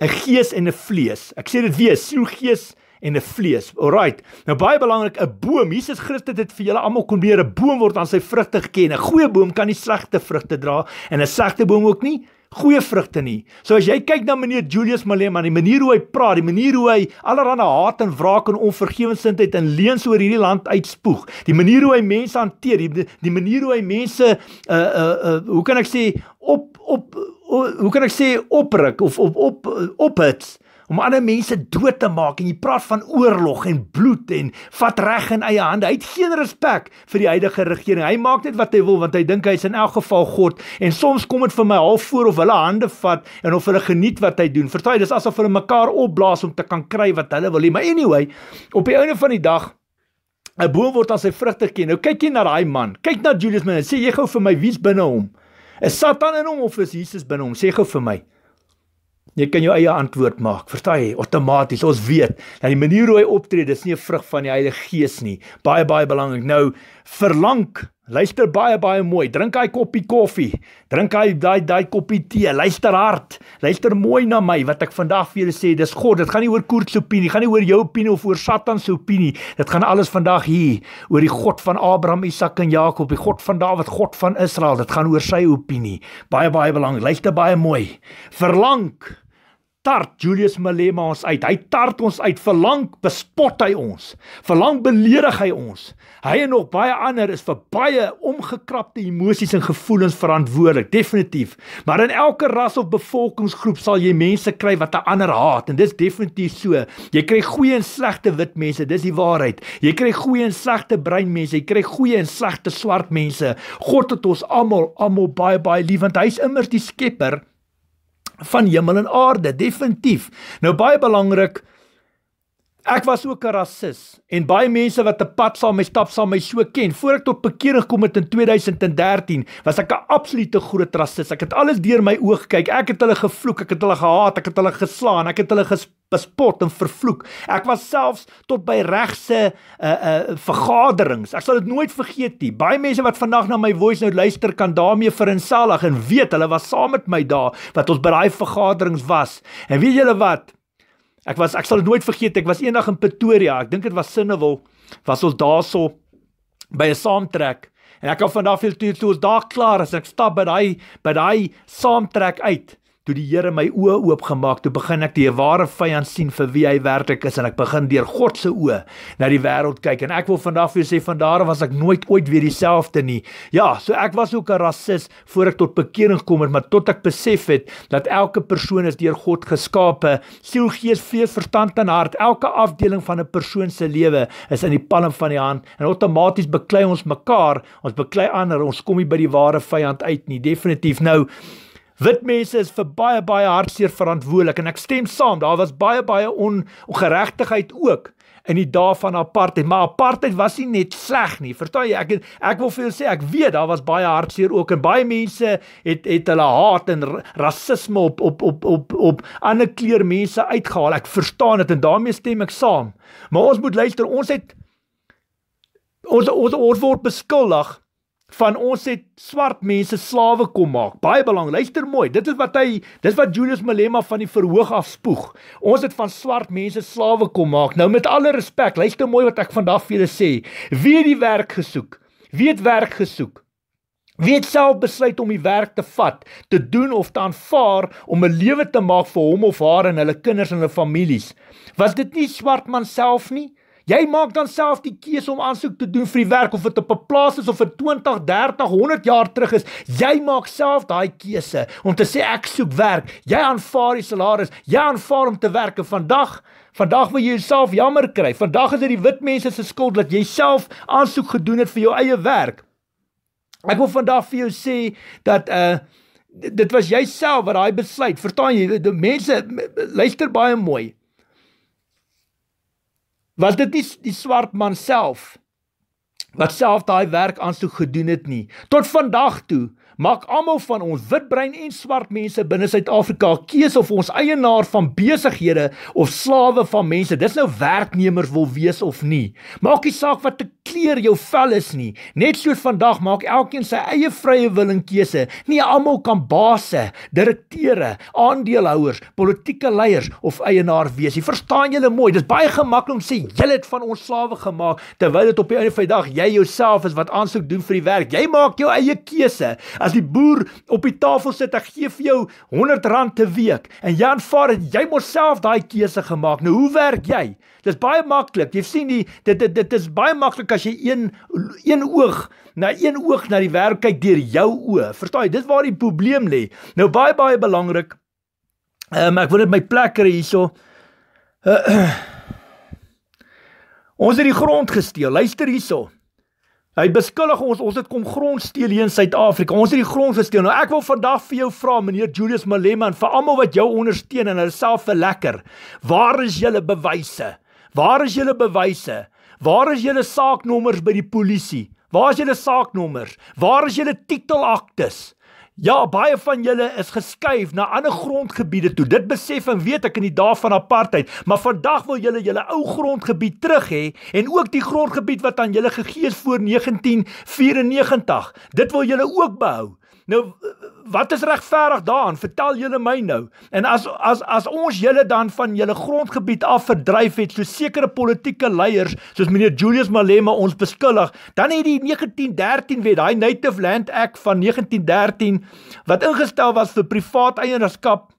'n gees en 'n vlees. Ek sê dit weer, siel, gees en 'n vlees. Alraight. Nou baie belangrik, 'n boom. Jesus Christus het vir julle almal kon leer 'n boom word aan sy vrugte geken. 'n Goeie boom kan nie slegte vrugte dra en 'n slegte boom ook nie goeie vrugte nie. So as jy kyk na meneer Julius Malema, die manier hoe hy praat, die manier hoe hy allerlei haat en wraak en onvergewensindheid en leuns oor hierdie land uitspoeg, die manier hoe hy mense hanteer, die die manier hoe hy mense uh uh uh hoe kan ek sê op op, op hoe kan ek sê opruk of op op ophits. Op om ander mense dood te maak en jy praat van oorlog en bloed en vat reg in eie hande. Hy het geen respek vir die huidige regering. Hy maak net wat hy wil want hy dink hy is in elk geval God en soms kom dit vir my half voor of hulle hande vat en of hulle geniet wat hy doen. Vertel jy dis asof hulle mekaar opblaas om te kan kry wat hulle wil hê. Maar anyway, op die einde van die dag 'n boom word aan sy vrugte ken. Nou kyk jy na daai man. Kyk na Julius Minnie. Sê jy gou vir my wie's binne hom? Is Satan in hom of is Jesus binne hom? Sê gou vir my. Jy kan jou eie antwoord maak, verstaan jy? Outomaties, ons weet dat die manier hoe hy optree, dis nie 'n vrug van die Heilige Gees nie. Baie baie belangrik. Nou, verlang, luister baie baie mooi. Drink hy koppie koffie, drink hy daai daai koppie tee, luister hard. Luister mooi na my wat ek vandag vir julle sê. Dis God, dit gaan nie oor koerts opinie, dit gaan nie oor jou opinie of oor Satan se opinie. Dit gaan alles vandag hier oor die God van Abraham, Isak en Jakob, die God van Dawid, God van Israel. Dit gaan oor sy opinie. Baie baie belangrik. Luister baie mooi. Verlang tart Julius Malema ons uit. Hy tart ons uit. Verlang bespot hy ons. Verlang beledig hy ons. Hy en nog baie ander is vir baie omgekrapte emosies en gevoelens verantwoordelik, definitief. Maar in elke ras of bevolkingsgroep sal jy mense kry wat 'n ander haat en dis definitief so. Jy kry goeie en slegte wit mense, dis die waarheid. Jy kry goeie en slegte brein mense, jy kry goeie en slegte swart mense. God het ons almal almal baie baie lief want hy's immers die Skepper van hemel en aarde, definitief. Nou baie belangrik, Ek was ook 'n rasis en baie mense wat 'n pad saam met my stap saam my so ken. Voordat ek tot bekering gekom het in 2013, was ek 'n absolute groot rasis. Ek het alles deur my oë gekyk. Ek het hulle gevloek, ek het hulle gehaat, ek het hulle geslaan, ek het hulle gespot en vervloek. Ek was selfs tot by regse uh uh vergaderings. Ek sal dit nooit vergeet nie. Baie mense wat vandag na my voice note luister kan daarmee verinsalig en weet hulle was saam met my daar wat ons by daai vergaderings was. En weet julle wat? Ek was ek sal dit nooit vergeet. Ek was eendag in Pretoria. Ek dink dit was Sinnewil. Was ons daarso by 'n saamtrek en ek het vanaf hier toe toe ons daar klaar as ek stap by daai by daai saamtrek uit toe die Here my oë oopgemaak, toe begin ek die ware vyand sien vir wie hy werklik is en ek begin deur God se oë na die wêreld kyk. En ek wil vandag vir julle sê van daar was ek nooit ooit weer dieselfde nie. Ja, so ek was ook 'n rasis voor ek tot bekering gekom het, maar tot ek besef het dat elke persoon is deur God geskape, siel, gees, vlees, verstand en hart. Elke afdeling van 'n persoon se lewe is in die palm van die hand en outomaties beklei ons mekaar, ons beklei ander, ons kom nie by die ware vyand uit nie. Definitief nou wit mense is vir baie baie hartseer verantwoordelik en ek stem saam daar was baie baie ongeregtigheid ook in die dae van apartheid maar apartheid was nie net sleg nie verstaan jy ek ek wil vir jou sê ek weet daar was baie hartseer ook en baie mense het het hulle haat en rasisme op op op op op ander kleur mense uitgehaal ek verstaan dit en daarmee stem ek saam maar ons moet luister ons het ons ons, ons word beskuldig van ons het swart mense slawe kom maak. Baie belangrik. Luister mooi. Dit is wat hy dis wat Julius Malema van die verhoog af spoeg. Ons het van swart mense slawe kom maak. Nou met alle respek, luister mooi wat ek vandag vir julle sê. Wie het die werk gesoek? Wie het werk gesoek? Wie het self besluit om die werk te vat, te doen of te aanvaar om 'n lewe te maak vir hom of haar en hulle kinders en hulle families? Was dit nie swart man self nie? Jy maak dan self die keuse om aansoek te doen vir die werk of dit op 'n plaas is of vir 20, 30, 100 jaar terug is. Jy maak self daai keuse om te sê ek soek werk. Jy aanvaar die salaris. Jy aanvaar om te werk en vandag Vandag wil jy jouself jammer kry. Vandag is dit die wit mense se skuld dat jy self aansoek gedoen het vir jou eie werk. Ek wil vandag vir jou sê dat uh dit was jouself wat daai besluit. Verstaan jy? Die mense luister baie mooi. Was dit nie die swart man self wat self daai werk aan toe gedoen het nie. Tot vandag toe maak almal van ons witbrein en swart mense binne Suid-Afrika keuse of ons eienaar van besighede of slawe van mense. Dis nou werknemers wil wees of nie. Maak nie saak wat kleur jou vel is nie. Net soos vandag maak elkeen sy eie vrye wil en keuse. Nie almal kan baase, direkteure, aandeelhouers, politieke leiers of eienaar wees nie. Verstaan julle mooi? Dis baie gemaklik om sê julle het van ons slawe gemaak terwyl dit op die einde van die dag jy jouself is wat aansoek doen vir die werk. Jy maak jou eie keuse. As die boer op die tafel sit en gee vir jou R100 'n week en jy aanvaar dit, jy mos self daai keuse gemaak. Nou hoe werk jy? Dis baie maklik. Jy sien die dit dit dit is baie maklik as jy een een oog na een oog na die wêreld kyk deur jou oë. Verstaan jy? Dis waar die probleem lê. Nou baie baie belangrik. Ehm um, ek wil net my plek kry hierso. Uh, *clears throat* ons het die grond gesteel. Luister hierso. Hy beskuldig ons ons het kom grond steel hier in Suid-Afrika. Ons het die grond gesteel. Nou ek wil vandag vir jou vra meneer Julius Malema en vir almal wat jou ondersteun en hulle self vir lekker. Waar is julle bewyse? Waar is julle bewyse? Waar is julle saaknommers by die polisie? Waar is julle saaknommers? Waar is julle titelaktes? Ja, baie van julle is geskuif na ander grondgebiede toe. Dit besef en weet ek in die dae van apartheid, maar vandag wil julle julle ou grondgebied terug hê en ook die grondgebied wat aan julle gegee is voor 1994. Dit wil julle ook behou. Nou wat is regverdig daaraan? Vertel julle my nou. En as as as ons julle dan van julle grondgebied af verdryf het so sekere politieke leiers soos meneer Julius Malema ons beskuldig, dan het die 1913 wet, daai Native Land Act van 1913 wat ingestel was vir privaat eienaarskap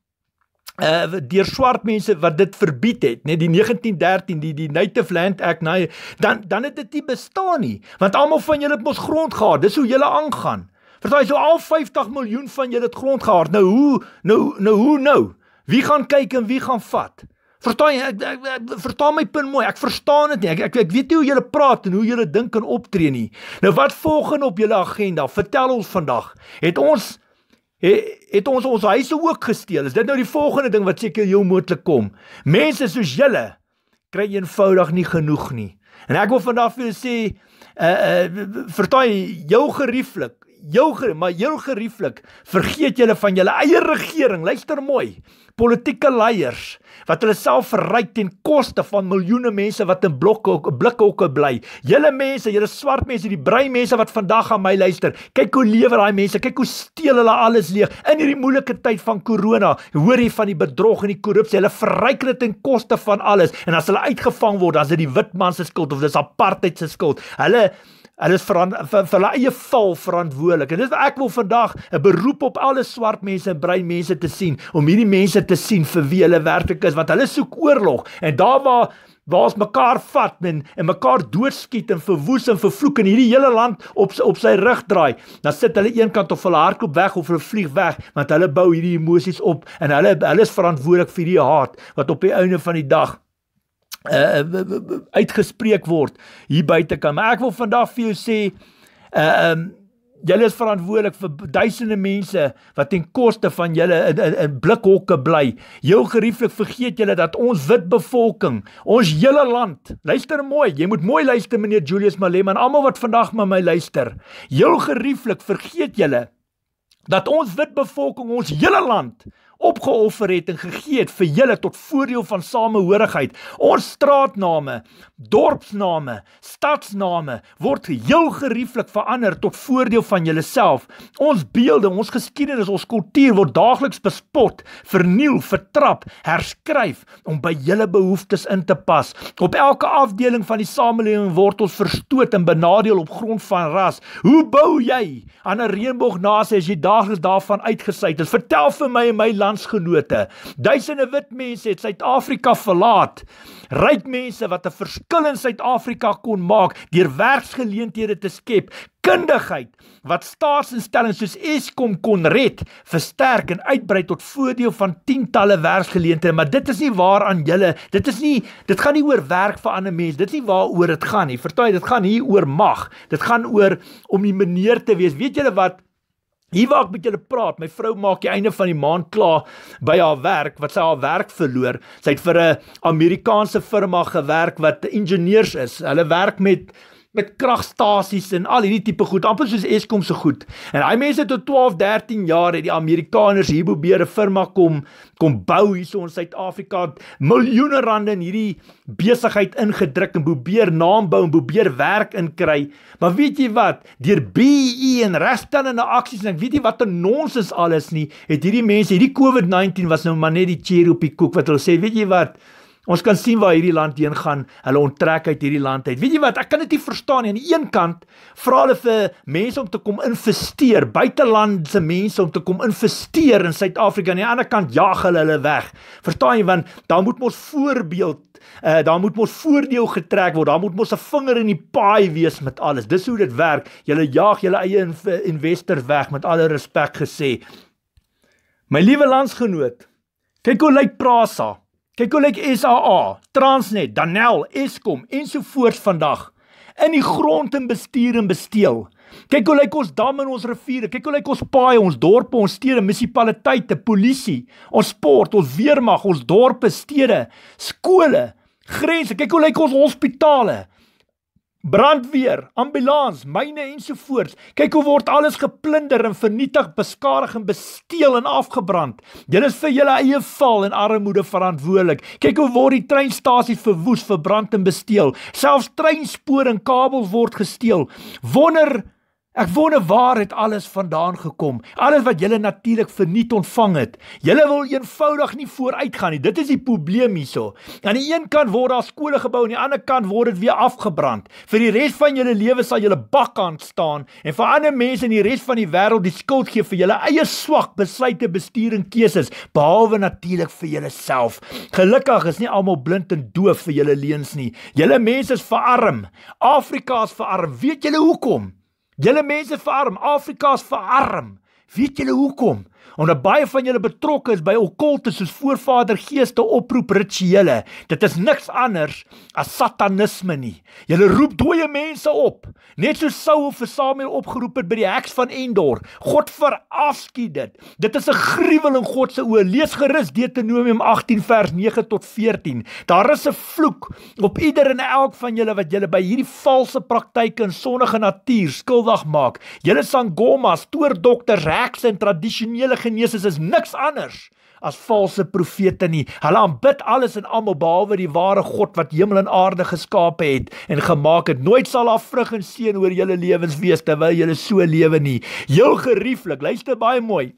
uh deur swart mense wat dit verbied het net die 1913 die die Native Land Act nou dan dan het dit nie bestaan nie want almal van julle het mos grond gehad dis hoe julle aangaan Verstaan jy so al 50 miljoen van julle het grond gehard. Nou hoe nou nou hoe nou? Wie gaan kyk en wie gaan vat? Verstaan jy ek, ek, ek verstaan my punt mooi. Ek verstaan dit nie. Ek ek, ek weet nie hoe julle praat en hoe julle dink en optree nie. Nou wat volg in op julle agenda? Vertel ons vandag. Het ons het, het ons ons huise ook gesteel? Is dit nou die volgende ding wat seker jou moontlik kom? Mense soos julle kry eenvoudig nie genoeg nie. En ek wil vandag vir julle sê, uh uh vertel jou gerieflik jou maar heel gerieflik vergeet julle van julle eie regering. Luister mooi. Politieke leiers wat hulle self verryk ten koste van miljoene mense wat in blokke blikhokke bly. Julle mense, julle swart mense, die brei mense wat vandag aan my luister. Kyk hoe lewer daai mense. Kyk hoe steel hulle alles leeg in hierdie moeilike tyd van corona. Hoor jy van die bedrog en die korrupsie? Hulle verryk dit ten koste van alles. En as hulle uitgevang word, dan is dit die wit man se skuld of dis apartheid se skuld. Hulle Hulle is vir hulle eie val verantwoordelik. En dit is ek wil vandag 'n beroep op alle swart mense en bruin mense te sien om hierdie mense te sien vir wie hulle werklik is want hulle soek oorlog en daar waar waar ons mekaar vat en en mekaar doodskiet en verwoes en vervloek en hierdie hele land op op sy rug draai. Dan sit hulle eenkant of hulle hardloop weg of hulle vlieg weg want hulle bou hierdie emosies op en hulle hulle is verantwoordelik vir die haat wat op die einde van die dag uh, uitgespreek word hier buite kan. Maar ek wil vandag vir jou sê uh um Julle is verantwoordelik vir duisende mense wat ten koste van julle in, in, in blikhokke bly. Jou gerieflik vergeet julle dat ons wit bevolking, ons hele land, luister mooi, jy moet mooi luister meneer Julius Malema en almal wat vandag met my luister. Jou gerieflik vergeet julle dat ons wit bevolking, ons hele land, opgeoffer het en gegee het vir julle tot voordeel van samehorigheid. Ons straatname dorpsname, stadsname word heel gerieflik verander tot voordeel van julleself. Ons beelde, ons geskiedenis, ons kultuur word daagliks bespot, verniel, vertrap, herskryf om by julle behoeftes in te pas. Op elke afdeling van die samelewing word ons verstoot en benadeel op grond van ras. Hoe bou jy aan 'n reënboognasie as jy daagliks daarvan uitgesluit is? Vertel vir my en my landsgenote. Duisende wit mense het Suid-Afrika verlaat ryk mense wat 'n verskil in Suid-Afrika kon maak deur werksgeleenthede te skep, kundigheid wat staatsinstellings soos Eskom kon red, versterk en uitbrei tot voordeel van tientalle werksgeleenthede, maar dit is nie waaraan julle, dit is nie dit gaan nie oor werk vir ander mense, dit is nie waaroor dit gaan nie. Vertel jy, dit gaan hier oor mag. Dit gaan oor om 'n meneer te wees. Weet julle wat? Hier waar ek met julle praat, my vrou maak die einde van die maand klaar by haar werk wat sy haar werk verloor. Sy het vir 'n Amerikaanse firma gewerk wat ingenieurs is. Hulle werk met met kragstasies en al hierdie tipe goed, amper soos Eskom se goed. En daai mense tot 12, 13 jaar het die Amerikaners hier probeer 'n firma kom kom bou hierso in Suid-Afrika, miljoene rande in hierdie besigheid ingedruk en probeer naam bou en probeer werk inkry. Maar weet jy wat? Deur BE e en regstellende aksies en ek weet nie wat 'n nonsens alles nie, het hierdie mense, hierdie COVID-19 was nou maar net die cherry op die koek wat hulle sê, weet jy wat? Ons kan sien waar hierdie land heen gaan. Hulle onttrek uit hierdie land uit. Weet jy wat? Ek kan dit nie verstaan nie. Aan die een kant vra hulle vir mense om te kom investeer, buitelandse mense om te kom investeer in Suid-Afrika. Aan die ander kant jaag hulle hulle weg. Verstaan jy want dan moet ons voorbeeld, uh, eh, dan moet ons voordeel getrek word. Dan moet ons 'n vinger in die paai wees met alles. Dis hoe dit werk. Julle jaag julle eie investeer weg met alle respek gesê. My liewe landsgenoot, kyk hoe lyk Prasa. Kyk hoe lyk SAA, Transnet, Danel, Eskom ensovoorts vandag in die grond en bestuur en besteel. Kyk hoe lyk ons damme en ons riviere, kyk hoe lyk ons paaie, ons dorpe, ons stede, munisipaliteite, polisie, ons sport, ons weermag, ons dorpe, stede, skole, grense, kyk hoe lyk ons hospitale brandweer, ambulans, myne ensovoorts. Kyk hoe word alles geplunder en vernietig, beskadig en besteel en afgebrand. Julle is vir julle eie val en armoede verantwoordelik. Kyk hoe word die treinstasies verwoes, verbrand en besteel. Selfs treinspore en kabels word gesteel. Wonder Ek wonder waar het alles vandaan gekom? Alles wat julle natuurlik verniet ontvang het. Julle wil eenvoudig nie vooruitgaan nie. Dit is die probleem hierso. Aan die een kant word daar skole gebou en aan die ander kant word dit weer afgebrand. Vir die res van julle lewe sal julle bakkant staan en vir ander mense in die res van die wêreld die skuld gee vir julle eie swak besluite, bestuur en keuses, behalwe natuurlik vir julleself. Gelukkig is nie almal blind en doof vir julle leuns nie. Julle mense is verarm. Afrika is verarm. Weet julle hoekom? Julle mense verarm, Afrika's verarm. Weet julle hoekom? Omdat baie van julle betrokke is by okkultes soos voorvadergeeste oproep rituele. Dit is niks anders as satanisme nie. Julle roep dooie mense op, net soos Saul vir Samuel opgeroep het by die heks van Endor. God verafskiet dit. Dit is 'n gruwel in God se oë. Lees gerus Deuteronomium 18 vers 9 tot 14. Daar is 'n vloek op ieder en elk van julle wat julle by hierdie valse praktyke en sonnige natuur skuldig maak. Julle sangomas, toordokters, heks en tradisionele Genesis is niks anders as valse profete nie. Hulle aanbid alles en almal behalwe die ware God wat hemel en aarde geskape het en gemaak het. Nooit sal daar vrug en seën oor julle lewens wees terwyl julle so lewe nie. Heel gerieflik, luister baie mooi.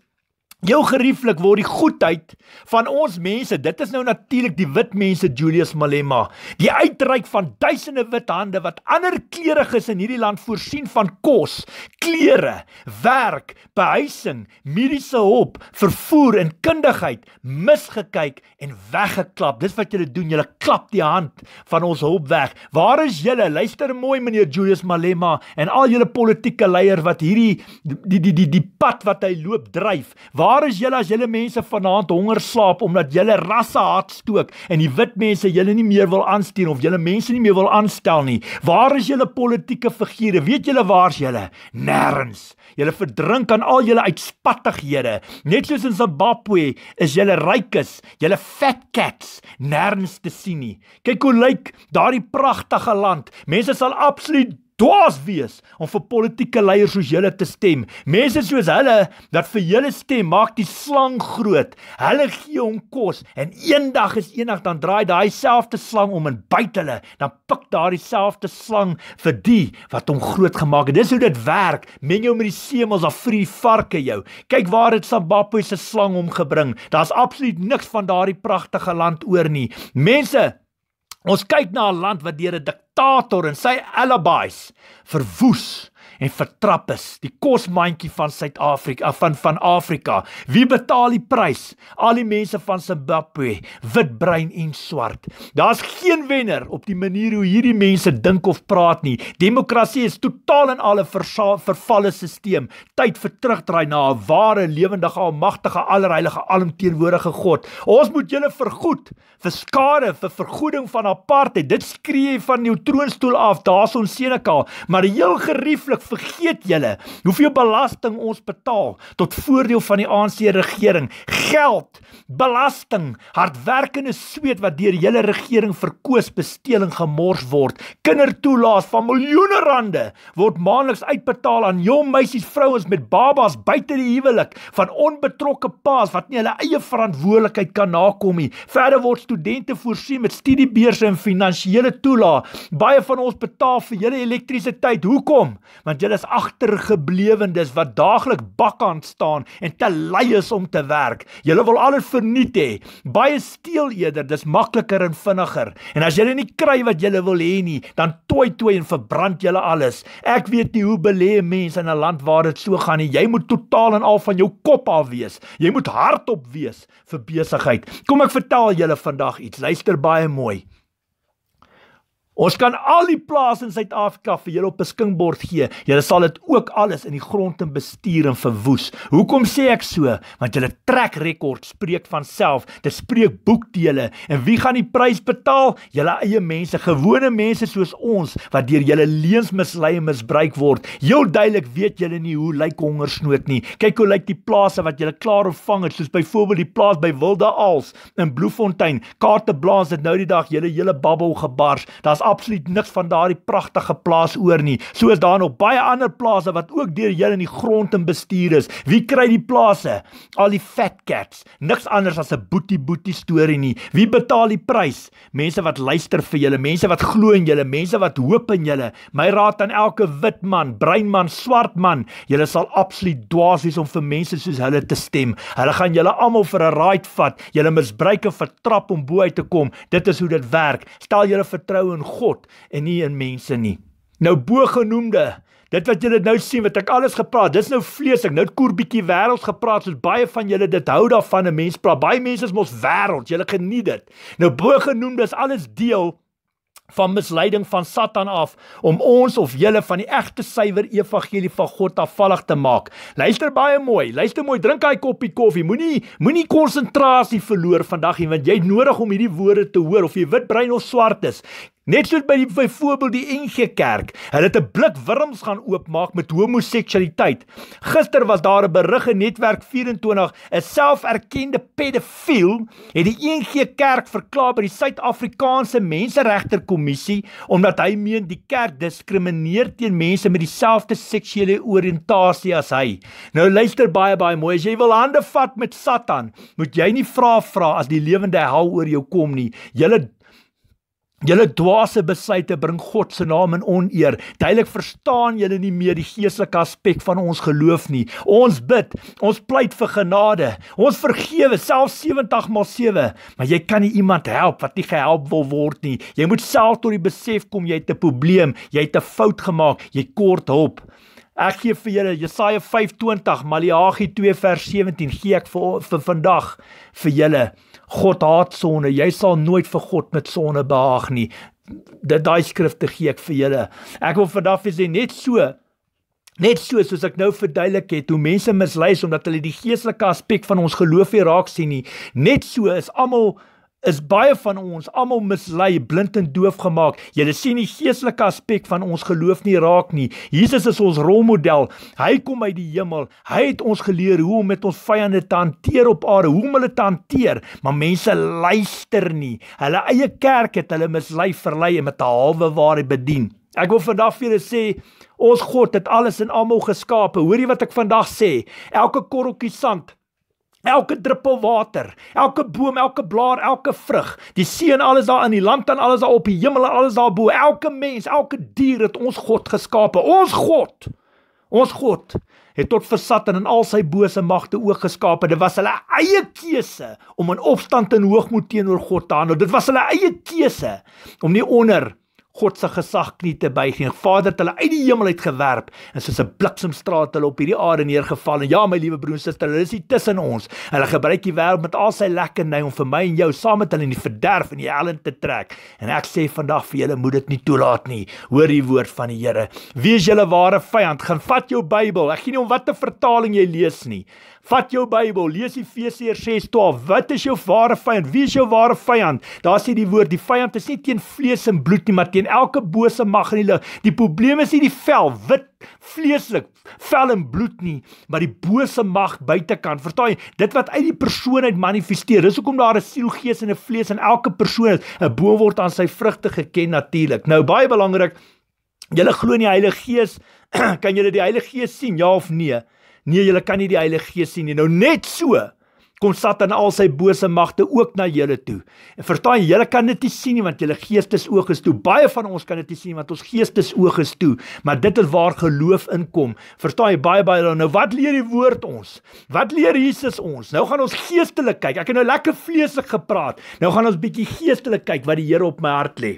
Jou gerieflik word die goedheid van ons mense. Dit is nou natuurlik die wit mense Julius Malema. Die uitreik van duisende wit hande wat ander klere ges in hierdie land voorsien van kos, klere, werk, behuising, mediese hulp, vervoer en kundigheid misgekyk en weggeklap. Dis wat julle doen. Julle klap die hand van ons hulp weg. Waar is julle? Luister mooi meneer Julius Malema en al julle politieke leiers wat hierdie die die die die pad wat hy loop dryf. Waar Waar is julle as julle mense vanaand honger slaap omdat julle rasse haat stook en die wit mense julle nie meer wil aansteen of julle mense nie meer wil aanstel nie? Waar is julle politieke figure? Weet julle waar's julle? Nêrens. Julle verdrink aan al julle uitspattighede. Net soos in Zimbabwe is julle rykes, julle fat cats nêrens te sien nie. Kyk hoe lyk daardie pragtige land. Mense sal absoluut dwaas wees om vir politieke leiers soos julle te stem. Mense soos hulle wat vir julle stem, maak die slang groot. Hulle gee hom kos en eendag is eendag dan draai daai selfde slang om en byt hulle. Dan pik daai selfde slang vir die wat hom groot gemaak het. Dis hoe dit werk. Meng jou met die seemels of vir die varke jou. Kyk waar dit Sambapoe se slang hom gebring. Daar's absoluut niks van daardie pragtige land oor nie. Mense, Ons kyk na 'n land wat deur 'n diktator en sy alibis verwoes en vertrap is die kosmandjie van Suid-Afrika van van Afrika. Wie betaal die prys? Al die mense van Zimbabwe, wit, bruin en swart. Daar's geen wenner op die manier hoe hierdie mense dink of praat nie. Demokrasie is totaal en al 'n vervalle stelsel. Tyd vir terugdraai na 'n ware, lewendige, almagtige, allerheilige, alomteenwoordige God. Ons moet julle vergoed vir skade, vir vergoeding van apartheid. Dit skree van die troonstoel af. Daar's ons Seneca, maar heel gerieflik vergeet julle hoeveel belasting ons betaal tot voordeel van die ANC regering. Geld, belasting, hardwerkende sweet wat deur julle regering verkoos besteding gemors word. Kindertoelaas van miljoene rande word maandeliks uitbetaal aan jong meisies, vrouens met babas buite die huwelik van onbetrokke paas wat nie hulle eie verantwoordelikheid kan nakom nie. Verder word studente voorsien met studiebeurse en finansiële toelaas. Baie van ons betaal vir julle elektrisiteit. Hoekom? Want want julle is agtergeblewendes wat daaglik bakkant staan en te lui is om te werk. Julle wil alles verniet hê. Baie steel eerder, dis makliker en vinniger. En as julle nie kry wat julle wil hê nie, dan toi toi en verbrand julle alles. Ek weet nie hoe belê mense in 'n land waar dit so gaan nie. Jy moet totaal en al van jou kop af wees. Jy moet hardop wees vir besigheid. Kom ek vertel julle vandag iets. Luister baie mooi. Ons kan al die plase in Suid-Afrika vir julle op 'n skingbord gee. Julle sal dit ook alles in die grond en bestuur en verwoes. Hoekom sê ek so? Want julle trek rekord spreek van self. Dit spreek boekdele. En wie gaan die prys betaal? Julle eie mense, gewone mense soos ons wat deur julle leuns mislei en misbruik word. Heel duidelik weet julle nie hoe lyk hongersnood nie. Kyk hoe lyk die plase wat julle klaar opvang het, soos byvoorbeeld die plaas by Wildeaals in Bloemfontein. Kaarte blaas dit nou die dag julle hele babbel gebars. Da's absoluut niks van daardie pragtige plaas oor nie. Soos daar nog baie ander plase wat ook deur hulle in die grond en bestuur is. Wie kry die plase? Al die fat cats. Niks anders as 'n boetie boetie storie nie. Wie betaal die prys? Mense wat luister vir julle, mense wat glo in julle, mense wat hoop in julle. My raad aan elke wit man, bruin man, swart man, julle sal absoluut dwaas wees om vir mense soos hulle te stem. Hulle gaan julle almal vir 'n raid vat. Julle misbruik en vertrap om bo uit te kom. Dit is hoe dit werk. Stel julle vertroue in God en nie in mense nie. Nou bogenoemde, dit wat julle nou sien wat ek alles gepraat, dis nou vlees ek nou 'n koer bietjie wêreld gepraat, want baie van julle dit hou daarvan 'n mens praat. Baie mense is mos wêreld, julle geniet dit. Nou bogenoemde is alles deel van misleiding van Satan af om ons of julle van die egte suiwer evangelie van God afvallig te maak. Luister baie mooi, luister mooi, drink daai koppie koffie. Moenie moenie konsentrasie verloor vandag nie want jy het nodig om hierdie woorde te hoor of jy wit brein of swart is. Net soos by die byvoorbeeld die NG Kerk, hulle het 'n blik wurms gaan oopmaak met homoseksualiteit. Gister was daar 'n berig in Netwerk 24, 'n selferkende pedofiel het die NG Kerk verklaar by die Suid-Afrikaanse Menseregterkommissie omdat hy meen die kerk diskrimineer teen mense met dieselfde seksuele oriëntasie as hy. Nou luister baie baie mooi, as jy wil hande vat met Satan, moet jy nie vra vra as die lewende hel oor jou kom nie. Julle Julle dwaase besyte bring God se naam in oneer. Duidelik verstaan julle nie meer die geestelike aspek van ons geloof nie. Ons bid, ons pleit vir genade. Ons vergewe self 70 maal 7, maar jy kan nie iemand help wat nie gehelp wil word nie. Jy moet self tot die besef kom jy het 'n probleem, jy het 'n fout gemaak, jy kort hulp. Ek gee vir julle Jesaja 25, Maleagi 2 vers 17 gee ek vir, vir vandag vir julle. God haat sonde. Jy sal nooit vir God met sonde behaag nie. Dit daai skrifte gee ek vir julle. Ek wil vandag vir julle net so net so soos ek nou verduidelik het hoe mense mislei is omdat hulle die geestelike aspek van ons geloof nie raak sien nie. Net so is almal is baie van ons almal mislei, blind en doof gemaak. Julle sien die geestelike aspek van ons geloof nie raak nie. Jesus is ons rolmodel. Hy kom uit die hemel. Hy het ons geleer hoe om met ons vyande te hanteer op aarde, hoe om hulle te hanteer, maar mense luister nie. Hulle eie kerk het hulle mislei, verlei en met 'n halwe waarheid bedien. Ek wil vandag vir julle sê ons God het alles en almal geskape. Hoor jy wat ek vandag sê? Elke korreltjie sand Elke druppel water, elke boom, elke blaar, elke vrug, die see en alles daar in die land en alles daar op die hemel en alles daar bo, elke mens, elke dier het ons God geskape. Ons God. Ons God het tot vir Satan en al sy bose magte oog geskape. Dit was hulle eie keuse om in opstand en hoogmoed teenoor God te handel. Dit was hulle eie keuse om nie onder God se gesag knie te buig nie. Vader het hulle uit die hemel uit gewerp en soos 'n bliksemstraal het hulle op hierdie aarde neergeval. En ja, my liewe broer en suster, hulle is hier tussen ons. Hulle gebruik die wêreld met al sy lekker ding om vir my en jou saam met hulle in die verderf en die hellend te trek. En ek sê vandag vir julle, moed dit nie toelaat nie. Hoor die woord van die Here. Wie is julle ware vyand? Gaan vat jou Bybel. Ek gee nie om watter vertaling jy lees nie. Vat jou Bybel, lees Efesiërs 6:12. Wat is jou ware vyand? Wie is jou ware vyand? Daar sê die woord, die vyand is nie teen vlees en bloed nie, maar teen elke bose mag in die lig. Die probleem is nie die vel, wit, vleeslik, vel en bloed nie, maar die bose mag buitekant. Vertaal jy, dit wat uit die persoon uit manifesteer. Dis hoekom daar 'n siel, gees en 'n vlees in elke persoon is. 'n Boom word aan sy vrugte geken natuurlik. Nou baie belangrik, jy glo in die Heilige Gees. *clears throat* kan jy die Heilige Gees sien? Ja of nee? Nee, julle kan nie die Heilige Gees sien nie. Nou net so kom Satan al sy bose magte ook na julle toe. En vertaai, julle kan dit nie sien nie want julle geestesoog is toe. Baie van ons kan dit nie sien want ons geestesoog is toe. Maar dit is waar geloof inkom. Vertaai baie baie nou. Wat leer die woord ons? Wat leer Jesus ons? Nou gaan ons geestelik kyk. Ek het nou lekker vleeslik gepraat. Nou gaan ons bietjie geestelik kyk wat die Here op my hart lê.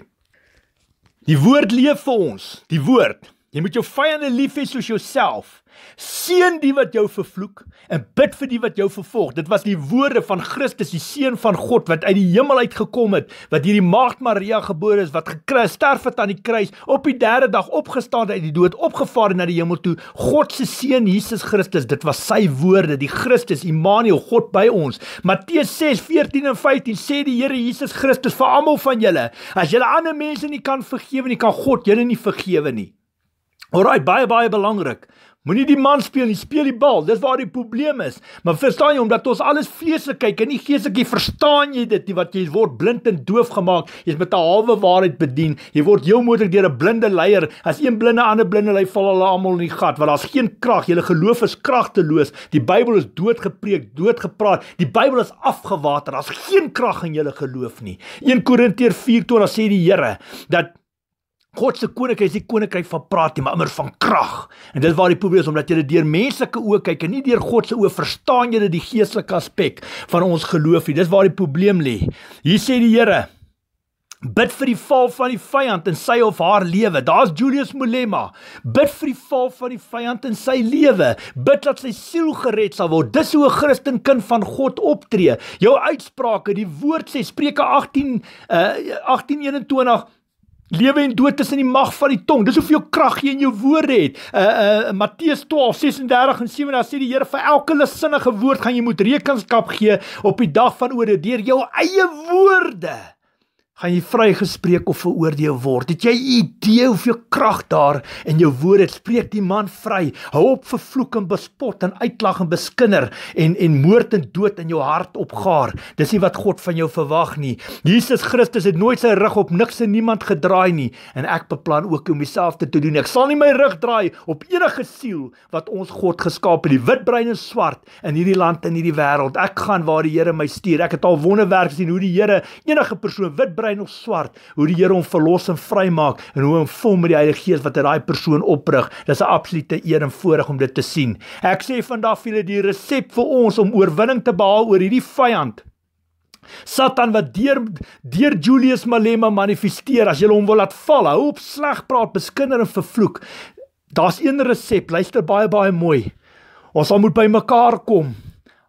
Die woord leef vir ons. Die woord. Jy moet jou vyande lief hê soos jouself. Seën die wat jou vervloek en bid vir die wat jou vervolg. Dit was die woorde van Christus, die seun van God wat uit die hemel uit gekom het, wat hierdie Maagd Maria gebore is, wat gekruis, sterf het aan die kruis, op die derde dag opgestaan uit die dood, opgevaar na die hemel toe. God se seun Jesus Christus, dit was sy woorde, die Christus Immanuel, God by ons. Matteus 6:14 en 15 sê die Here Jesus Christus vir almal van julle, as julle ander mense nie kan vergewe nie, kan God julle nie vergewe nie. Alraai, baie baie belangrik. Moenie die man speel nie, speel die bal. Dis waar die probleem is. Maar verstaan jy omdat ons alles vleeslik kyk en nie geestelik verstaan jy dit nie wat jy word blind en doof gemaak. Jy's met 'n halwe waarheid bedien. Jy word heel moontlik deur 'n blinde leier. As een blinde aan 'n blinde lei val hulle almal in die gat want daar's geen krag. Julle geloof is kragteloos. Die Bybel is doodgepreek, doodgepraat. Die Bybel is afgewater. Daar's geen krag in julle geloof nie. 1 Korintiërs 4:20 sê die Here dat God se koninkryk is die koninkryk van praat nie, maar immer van krag. En dit waar die probleem is omdat jy dit deur menslike oë kyk en nie deur God se oë verstaan jy die geestelike aspek van ons geloof nie. Dis waar die probleem lê. Hier sê die Here Bid vir die val van die vyand in sy of haar lewe. Daar's Julius Malema. Bid vir die val van die vyand in sy lewe. Bid dat sy siel gered sal word. Dis hoe 'n Christen kind van God optree. Jou uitsprake, die woord sê Spreuke 18 uh 18:21 Lewe en dood is in die mag van die tong. Dis hoe veel krag jy in jou woorde het. Uh uh Matteus 12:36 en 7 daar sê die Here vir elke lusinnige woord gaan jy moet rekenskap gee op die dag van oordeel deur jou eie woorde gaan jy vrygespreek of veroordeel word. Het jy idee hoe veel krag daar in jou woorde spreek die man vry. Hou op vervloek en bespot en uitlag en beskinder en en moord en dood in jou hart opgaar. Dis nie wat God van jou verwag nie. Jesus Christus het nooit sy rug op niks en niemand gedraai nie en ek beplan ook om dieselfde te doen. Ek sal nie my rug draai op enige siel wat ons God geskaap het, die wit, bruin en swart in hierdie land en hierdie wêreld. Ek gaan waar die Here my stuur. Ek het al wonderwerke sien hoe die Here enige persoon wit, bruin, brein nog swart hoe die Here hom verlos en vrymaak en hoe hom vol met die Heilige Gees wat hy daai persoon oprig. Dis 'n absolute eer en voorreg om dit te sien. Ek sê vandag vir julle die resep vir ons om oorwinning te behaal oor hierdie vyand. Satan wat deur deur Julius Malema manifesteer as jy hom wil laat val, hou op sleg praat, beskinder en vervloek. Daar's een resep, luister baie baie mooi. Ons sal moet by mekaar kom.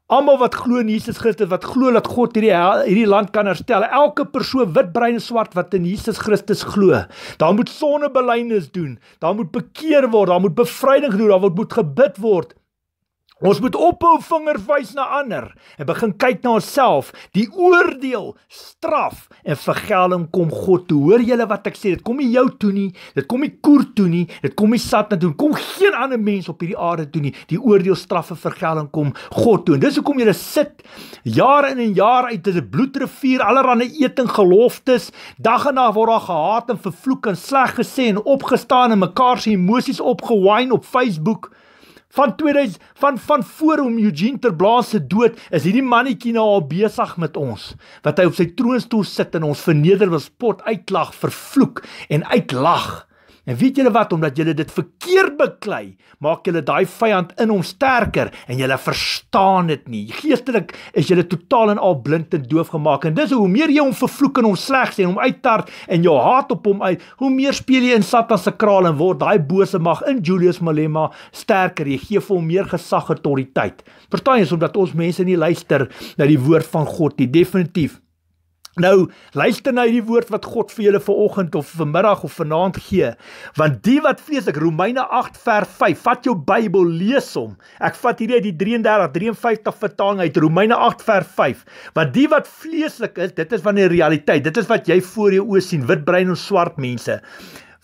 Almal wat glo in Jesus Christus, wat glo dat God hierdie hierdie land kan herstel. Elke persoon wit, bruin en swart wat in Jesus Christus glo, dan moet sonnebelynes doen. Dan moet bekeer word, dan moet bevryding gedoen, dan moet gebid word. Ons moet ophou vinger wys na ander en begin kyk na onsself. Die oordeel, straf en vergelding kom God toe. Hoor julle wat ek sê? Dit kom nie jou toe nie. Dit kom nie koer toe nie. Dit kom nie sat na toe nie. Kom geen ander mens op hierdie aarde toe nie. Die oordeel, straf en vergelding kom God toe. En dis hoekom jy sit jare in en jare uit in 'n bloedrivier, allerlei eting geloftes, dag en nag word daar gehaat en vervloek en sleg gesê en opgestaan en mekaar se emosies opgewyn op Facebook van 2000 van van voor hom Eugene Terblaas se dood is hierdie mannetjie nou al besig met ons wat hy op sy troonstoel sit en ons verneder, bespot, uitlag, vervloek en uitlag. En weet julle wat, omdat julle dit verkeerd beklei, maak julle daai vyand in hom sterker en julle verstaan dit nie. Geestelik is julle totaal en al blind en doof gemaak. En dis hoe meer jy hom vervloek en hom sleg sê en hom uittart en jou haat op hom uit, hoe meer speel jy in Satan se kraal en word daai bose mag in Julius Malema sterker. Jy gee hom meer gesag en autoriteit. Verstaan jy, is omdat ons mense nie luister na die woord van God nie, definitief. Nou, luister na nou hierdie woord wat God vir julle vanoggend of vanmiddag of vanaand gee, want die wat vreeslik Romeine 8 vers 5, vat jou Bybel, lees hom. Ek vat hierdie uit die 33 53 vertaling uit Romeine 8 vers 5. Want die wat vleeslik is, dit is van die realiteit. Dit is wat jy voor jou oë sien, wit brein en swart mense.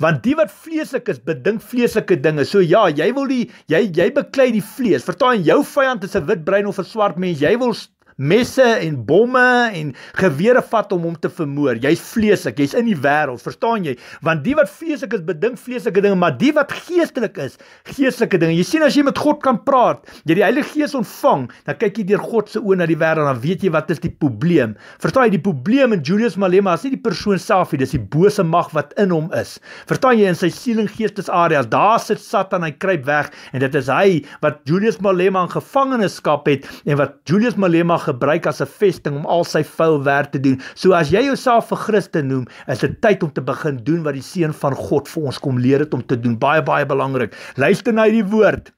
Want die wat vleeslik is, bedink vleeslike dinge. So ja, jy wil die jy jy beklei die vlees. Vertaal jou vyand is 'n wit brein of 'n swart mens. Jy wil messe en bomme en gewere vat om hom te vermoor. Jy's vleeslik, jy's in die wêreld, verstaan jy? Want die wat vleeslik is, bedink vleeslike dinge, maar die wat geestelik is, geestelike dinge. Jy sien as jy met God kan praat, jy die Heilige Gees ontvang, dan kyk jy deur God se oë na die wêreld en dan weet jy wat is die probleem. Verstaan jy die probleem in Julius Malema? Dit is nie die persoon self nie, dis die bose mag wat in hom is. Verstaan jy in sy siel en geestesareas, daar sit Satan, hy kruip weg en dit is hy wat Julius Malema in gevangenskap het en wat Julius Malema gebruik as 'n vesting om al sy vuil werk te doen. So as jy jouself 'n Christen noem, is dit tyd om te begin doen wat die seun van God vir ons kom leer het om te doen. Baie baie belangrik. Luister na hierdie woord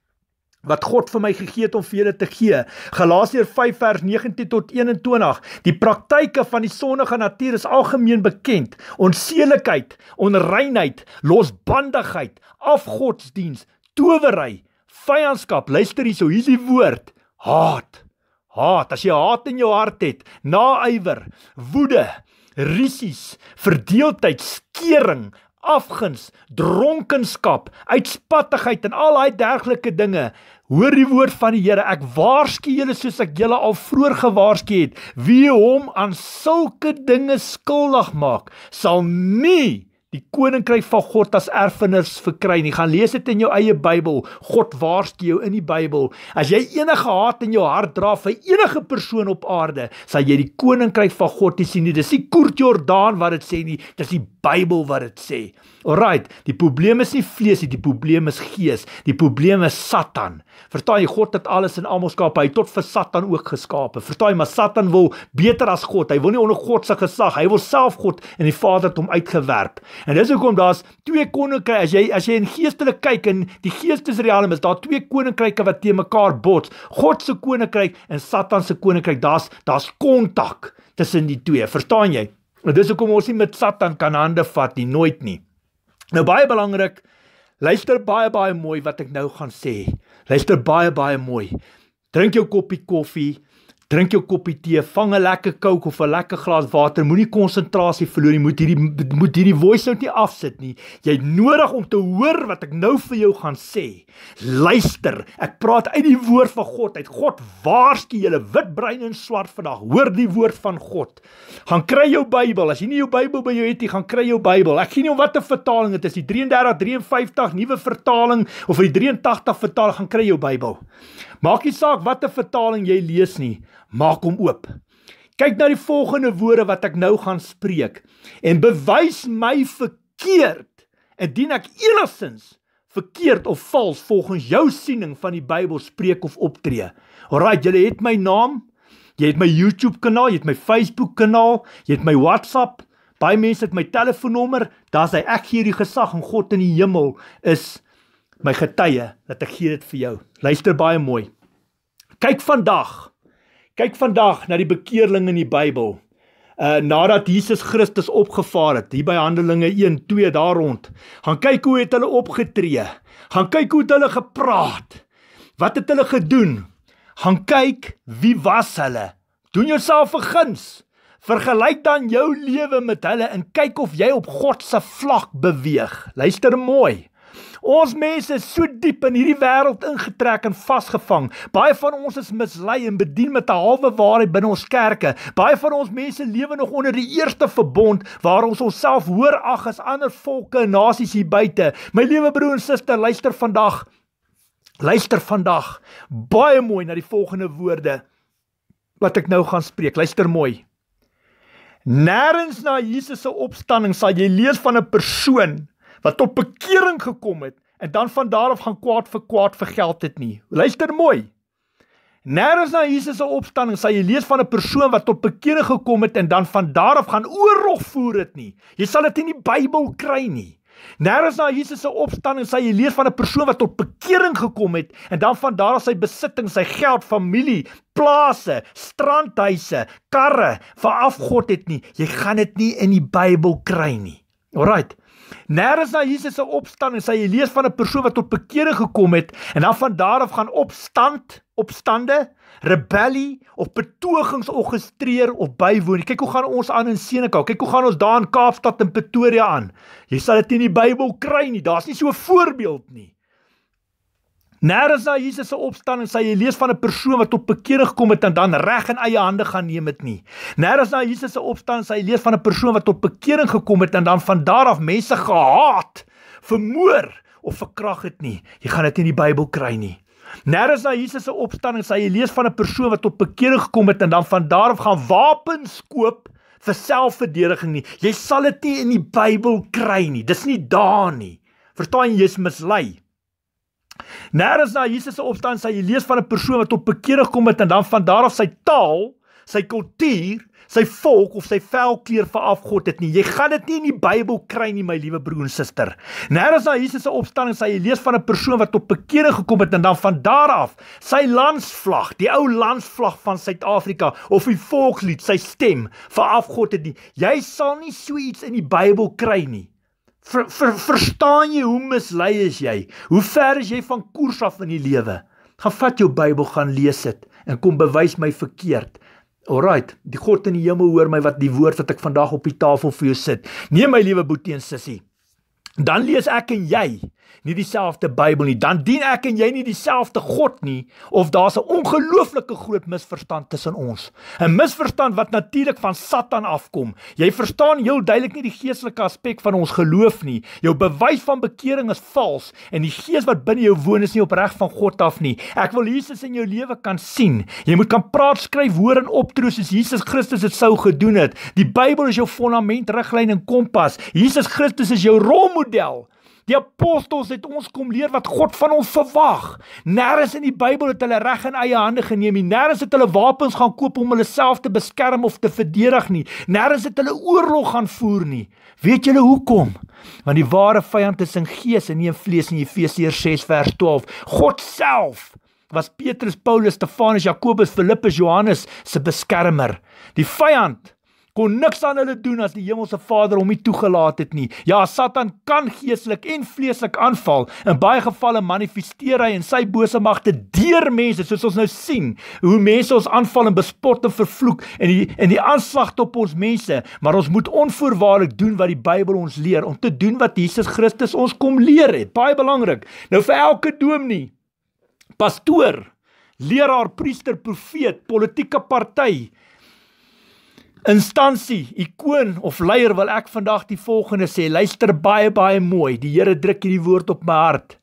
wat God vir my gegee het om vir julle te gee. Galasiërs 5 vers 19 tot 21. Die praktyke van die sondige natuur is algemeen bekend: onseelikheid, onreinheid, losbandigheid, afgodsdiens, towery, vyandskap. Luister hierso, hierdie woord: haat haat, as jy haat in jou hart het, naaiwer, woede, rissies, verdeeldheid, skeuring, afguns, dronkenskap, uitspattigheid en al daai dergelike dinge, hoor die woord van die Here, ek waarsku julle soos ek julle al vroeër gewaarsku het, wie hom aan sulke dinge skuldig maak, sal nie die koninkryk van God as erfenis verkry nie. Gaan lees dit in jou eie Bybel. God waarsku jou in die Bybel. As jy enige haat in jou hart dra vir enige persoon op aarde, sal jy die koninkryk van God nie sien nie. Dis nie Koort Jordaan wat dit sê nie. Dis die Bybel wat dit sê. Alraight, die probleem is nie vlees nie, die probleem is gees. Die probleem is Satan. Vertaal jy God het alles in almal skape, hy tot vir Satan ook geskape. Vertaal jy maar Satan wil beter as God. Hy wil nie onder God se gesag, hy wil self God en die Vader het hom uitgewerp. En dis hoekom daar's twee koninkryke. As jy as jy in geestelik kyk in die geestesriem is daar twee koninkryke wat te mekaar bots. God se koninkryk en Satan se koninkryk. Daar's daar's kontak tussen die twee. Verstaan jy? Dit is hoekom ons nie met Satan kan hande vat nie, nooit nie. Nou baie belangrik, luister baie baie mooi wat ek nou gaan sê. Luister baie baie mooi. Drink jou koppie koffie, drink jou koppie tee, vang 'n lekker Coke of 'n lekker glas water. Moenie konsentrasie verloor nie. Moet hierdie moet hierdie voice note nie afsit nie. Jy het nodig om te hoor wat ek nou vir jou gaan sê. Luister, ek praat uit die woord van God. Hy het God waarsku julle wit brein en swart vandag. Hoor die woord van God. Gaan kry jou Bybel. As jy nie jou Bybel by jou het nie, gaan kry jou Bybel. Ek sien nie om watter vertaling dit is nie. 3353 nuwe vertaling of die 83 vertaling gaan kry jou Bybel. Maak nie saak watter vertaling jy lees nie maak hom oop. Kyk na die volgende woorde wat ek nou gaan spreek en bewys my verkeerd indien ek enigsins verkeerd of vals volgens jou siening van die Bybel spreek of optree. Alraai, jy het my naam, jy het my YouTube kanaal, jy het my Facebook kanaal, jy het my WhatsApp Baie mense het my telefoonnommer, daar's hy ek gee die gesag en God in die hemel is my getuie dat ek gee dit vir jou. Luister baie mooi. Kyk vandag Kyk vandag na die bekeerling in die Bybel. Uh nadat Jesus Christus opgevaar het hier by Handelinge 1 2 daar rond. Gaan kyk hoe het hulle opgetree. Gaan kyk hoe het hulle gepraat. Wat het hulle gedoen? Gaan kyk wie was hulle. Doen jouself 'n guns. Vergelyk dan jou lewe met hulle en kyk of jy op God se vlak beweeg. Luister mooi. Ons mense is so diep in hierdie wêreld ingetrek en vasgevang. Baie van ons is mislei en bedien met 'n halwe waarheid binne ons kerke. Baie van ons mense lewe nog onder die eerste verbond waar ons onsself hoër ag as ander volke en nasies hier buite. My liewe broer en suster, luister vandag. Luister vandag baie mooi na die volgende woorde wat ek nou gaan spreek. Luister mooi. Nêrens na Jesus se opstanding sal jy lees van 'n persoon wat tot bekering gekom het en dan van daar af gaan kwaad vir kwaad vir geld het nie. Luister mooi. Nadat na Jesus se opstanding, sal jy lees van 'n persoon wat tot bekering gekom het en dan van daar af gaan oorlog voer het nie. Jy sal dit in die Bybel kry nie. Nadat na Jesus se opstanding, sal jy lees van 'n persoon wat tot bekering gekom het en dan van daar af sy besittings, sy geld, familie, plase, strandhuise, karre verafgod het nie. Jy gaan dit nie in die Bybel kry nie. Alrite. Nêrens na Jesus se opstanding sê jy lees van 'n persoon wat tot bekering gekom het en dan van daar af gaan opstand, opstande, rebellie of betogings orkestreer of bywoon. Kyk hoe gaan ons aan in Seneca, kyk hoe gaan ons daar in Kaapstad en Pretoria aan. Jy sal dit nie in die Bybel kry nie. Daar's nie so 'n voorbeeld nie. Nêrens na Jesus se opstanding sê jy lees van 'n persoon wat tot bekering gekom het en dan reg in eie hande gaan neem dit nie. Nêrens na Jesus se opstanding sê jy lees van 'n persoon wat tot bekering gekom het en dan van daar af mense gehaat, vermoor of verkrag het nie. Jy gaan dit nie in die Bybel kry nie. Nêrens na Jesus se opstanding sê jy lees van 'n persoon wat tot bekering gekom het en dan van daar af gaan wapens koop vir selfverdediging nie. Jy sal dit nie in die Bybel kry nie. Dis nie daar nie. Verstaan jy is mislei. Nêrens na Jesus se opstaan sy lees van 'n persoon wat tot bekering kom het en dan van daar af sy taal, sy kultuur, sy volk of sy velkleur vir af God het nie. Jy gaan dit nie in die Bybel kry nie, my liewe broer en suster. Nêrens na Jesus se opstaan sy lees van 'n persoon wat tot bekering gekom het en dan van daar af sy landsvlag, die ou landsvlag van Suid-Afrika of die volkslied, sy stem vir af God het nie. Jy sal nie so iets in die Bybel kry nie. Ver, ver, verstaan jy hoe mislei is jy? Hoe ver is jy van koers af in die lewe? Gaan vat jou Bybel gaan lees dit en kom bewys my verkeerd. Alrite, die God in die hemel hoor my wat die woord wat ek vandag op die tafel vir jou sit. Neem my liewe boetie en sussie. Dan lees ek en jy nie dieselfde Bybel nie, dan dien ek en jy nie dieselfde God nie of daar's 'n ongelooflike groot misverstand tussen ons. 'n Misverstand wat natuurlik van Satan afkom. Jy verstaan heel duidelik nie die geestelike aspek van ons geloof nie. Jou bewys van bekering is vals en die gees wat binne jou woon is nie opreg van God af nie. Ek wil Jesus in jou lewe kan sien. Jy moet kan praat, skryf, hoor en optree soos Jesus Christus dit sou gedoen het. Die Bybel is jou fondament, riglyn en kompas. Jesus Christus is jou rolmodel. Die apostels het ons kom leer wat God van ons verwag. Nêrens in die Bybel het hulle reg in eie hande geneem nie. Nêrens het hulle wapens gaan koop om hulle self te beskerm of te verdedig nie. Nêrens het hulle oorlog gaan voer nie. Weet julle hoekom? Want die ware vyand is in gees en nie in vlees nie. Efesiërs 6 vers 12. God self was Petrus, Paulus, Stefanus, Jakobus, Filippus, Johannes se beskermer. Die vyand kon niks aan hulle doen as die hemelse Vader hom nie toegelaat het nie. Ja, Satan kan geestelik en vleeslik aanval. In baie gevalle manifesteer hy in sy bose magte deur mense, soos ons nou sien, hoe mense ons aanval en bespot en vervloek en die en die aanslag op ons mense, maar ons moet onvoorwaardelik doen wat die Bybel ons leer, om te doen wat Jesus Christus ons kom leer het. Baie belangrik. Nou vir elke dominee, pastoor, leraar, priester, profeet, politieke party instansie, ikoon of leier wil ek vandag die volgende sê. Luister baie baie mooi. Die Here druk hierdie woord op my hart.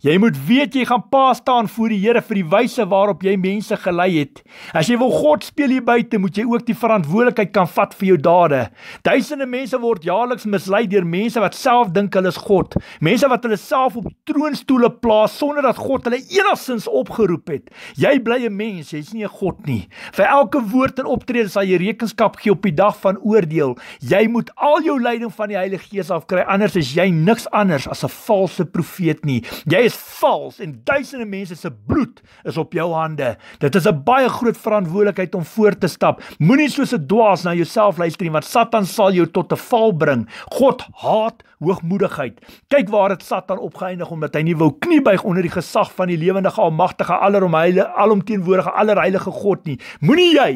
Jy moet weet jy gaan pa staan voor die Here vir die wyse waarop jy mense gelei het. As jy wil God speel hier buite, moet jy ook die verantwoordelikheid kan vat vir jou dade. Duisende mense word jaarliks mislei deur mense wat self dink hulle is God. Mense wat hulle self op troonstoele plaas sonder dat God hulle enigstens opgeroep het. Jy bly 'n mens, jy's nie 'n God nie. Vir elke woord en optrede sal jy rekenskap gee op die dag van oordeel. Jy moet al jou leiding van die Heilige Gees afkry, anders is jy niks anders as 'n valse profeet nie. Jy is vals en duisende mense se bloed is op jou hande. Dit is 'n baie groot verantwoordelikheid om voor te stap. Moenie soos 'n dwaas na jouself luister nie, want Satan sal jou tot 'n val bring. God haat hoogmoedigheid. Kyk waar dit Satan opgeëindig omdat hy nie wou kniebuig onder die gesag van die lewende, almagtige, alleromheilige, alomteenwoordige, allerheilige God nie. Moenie jy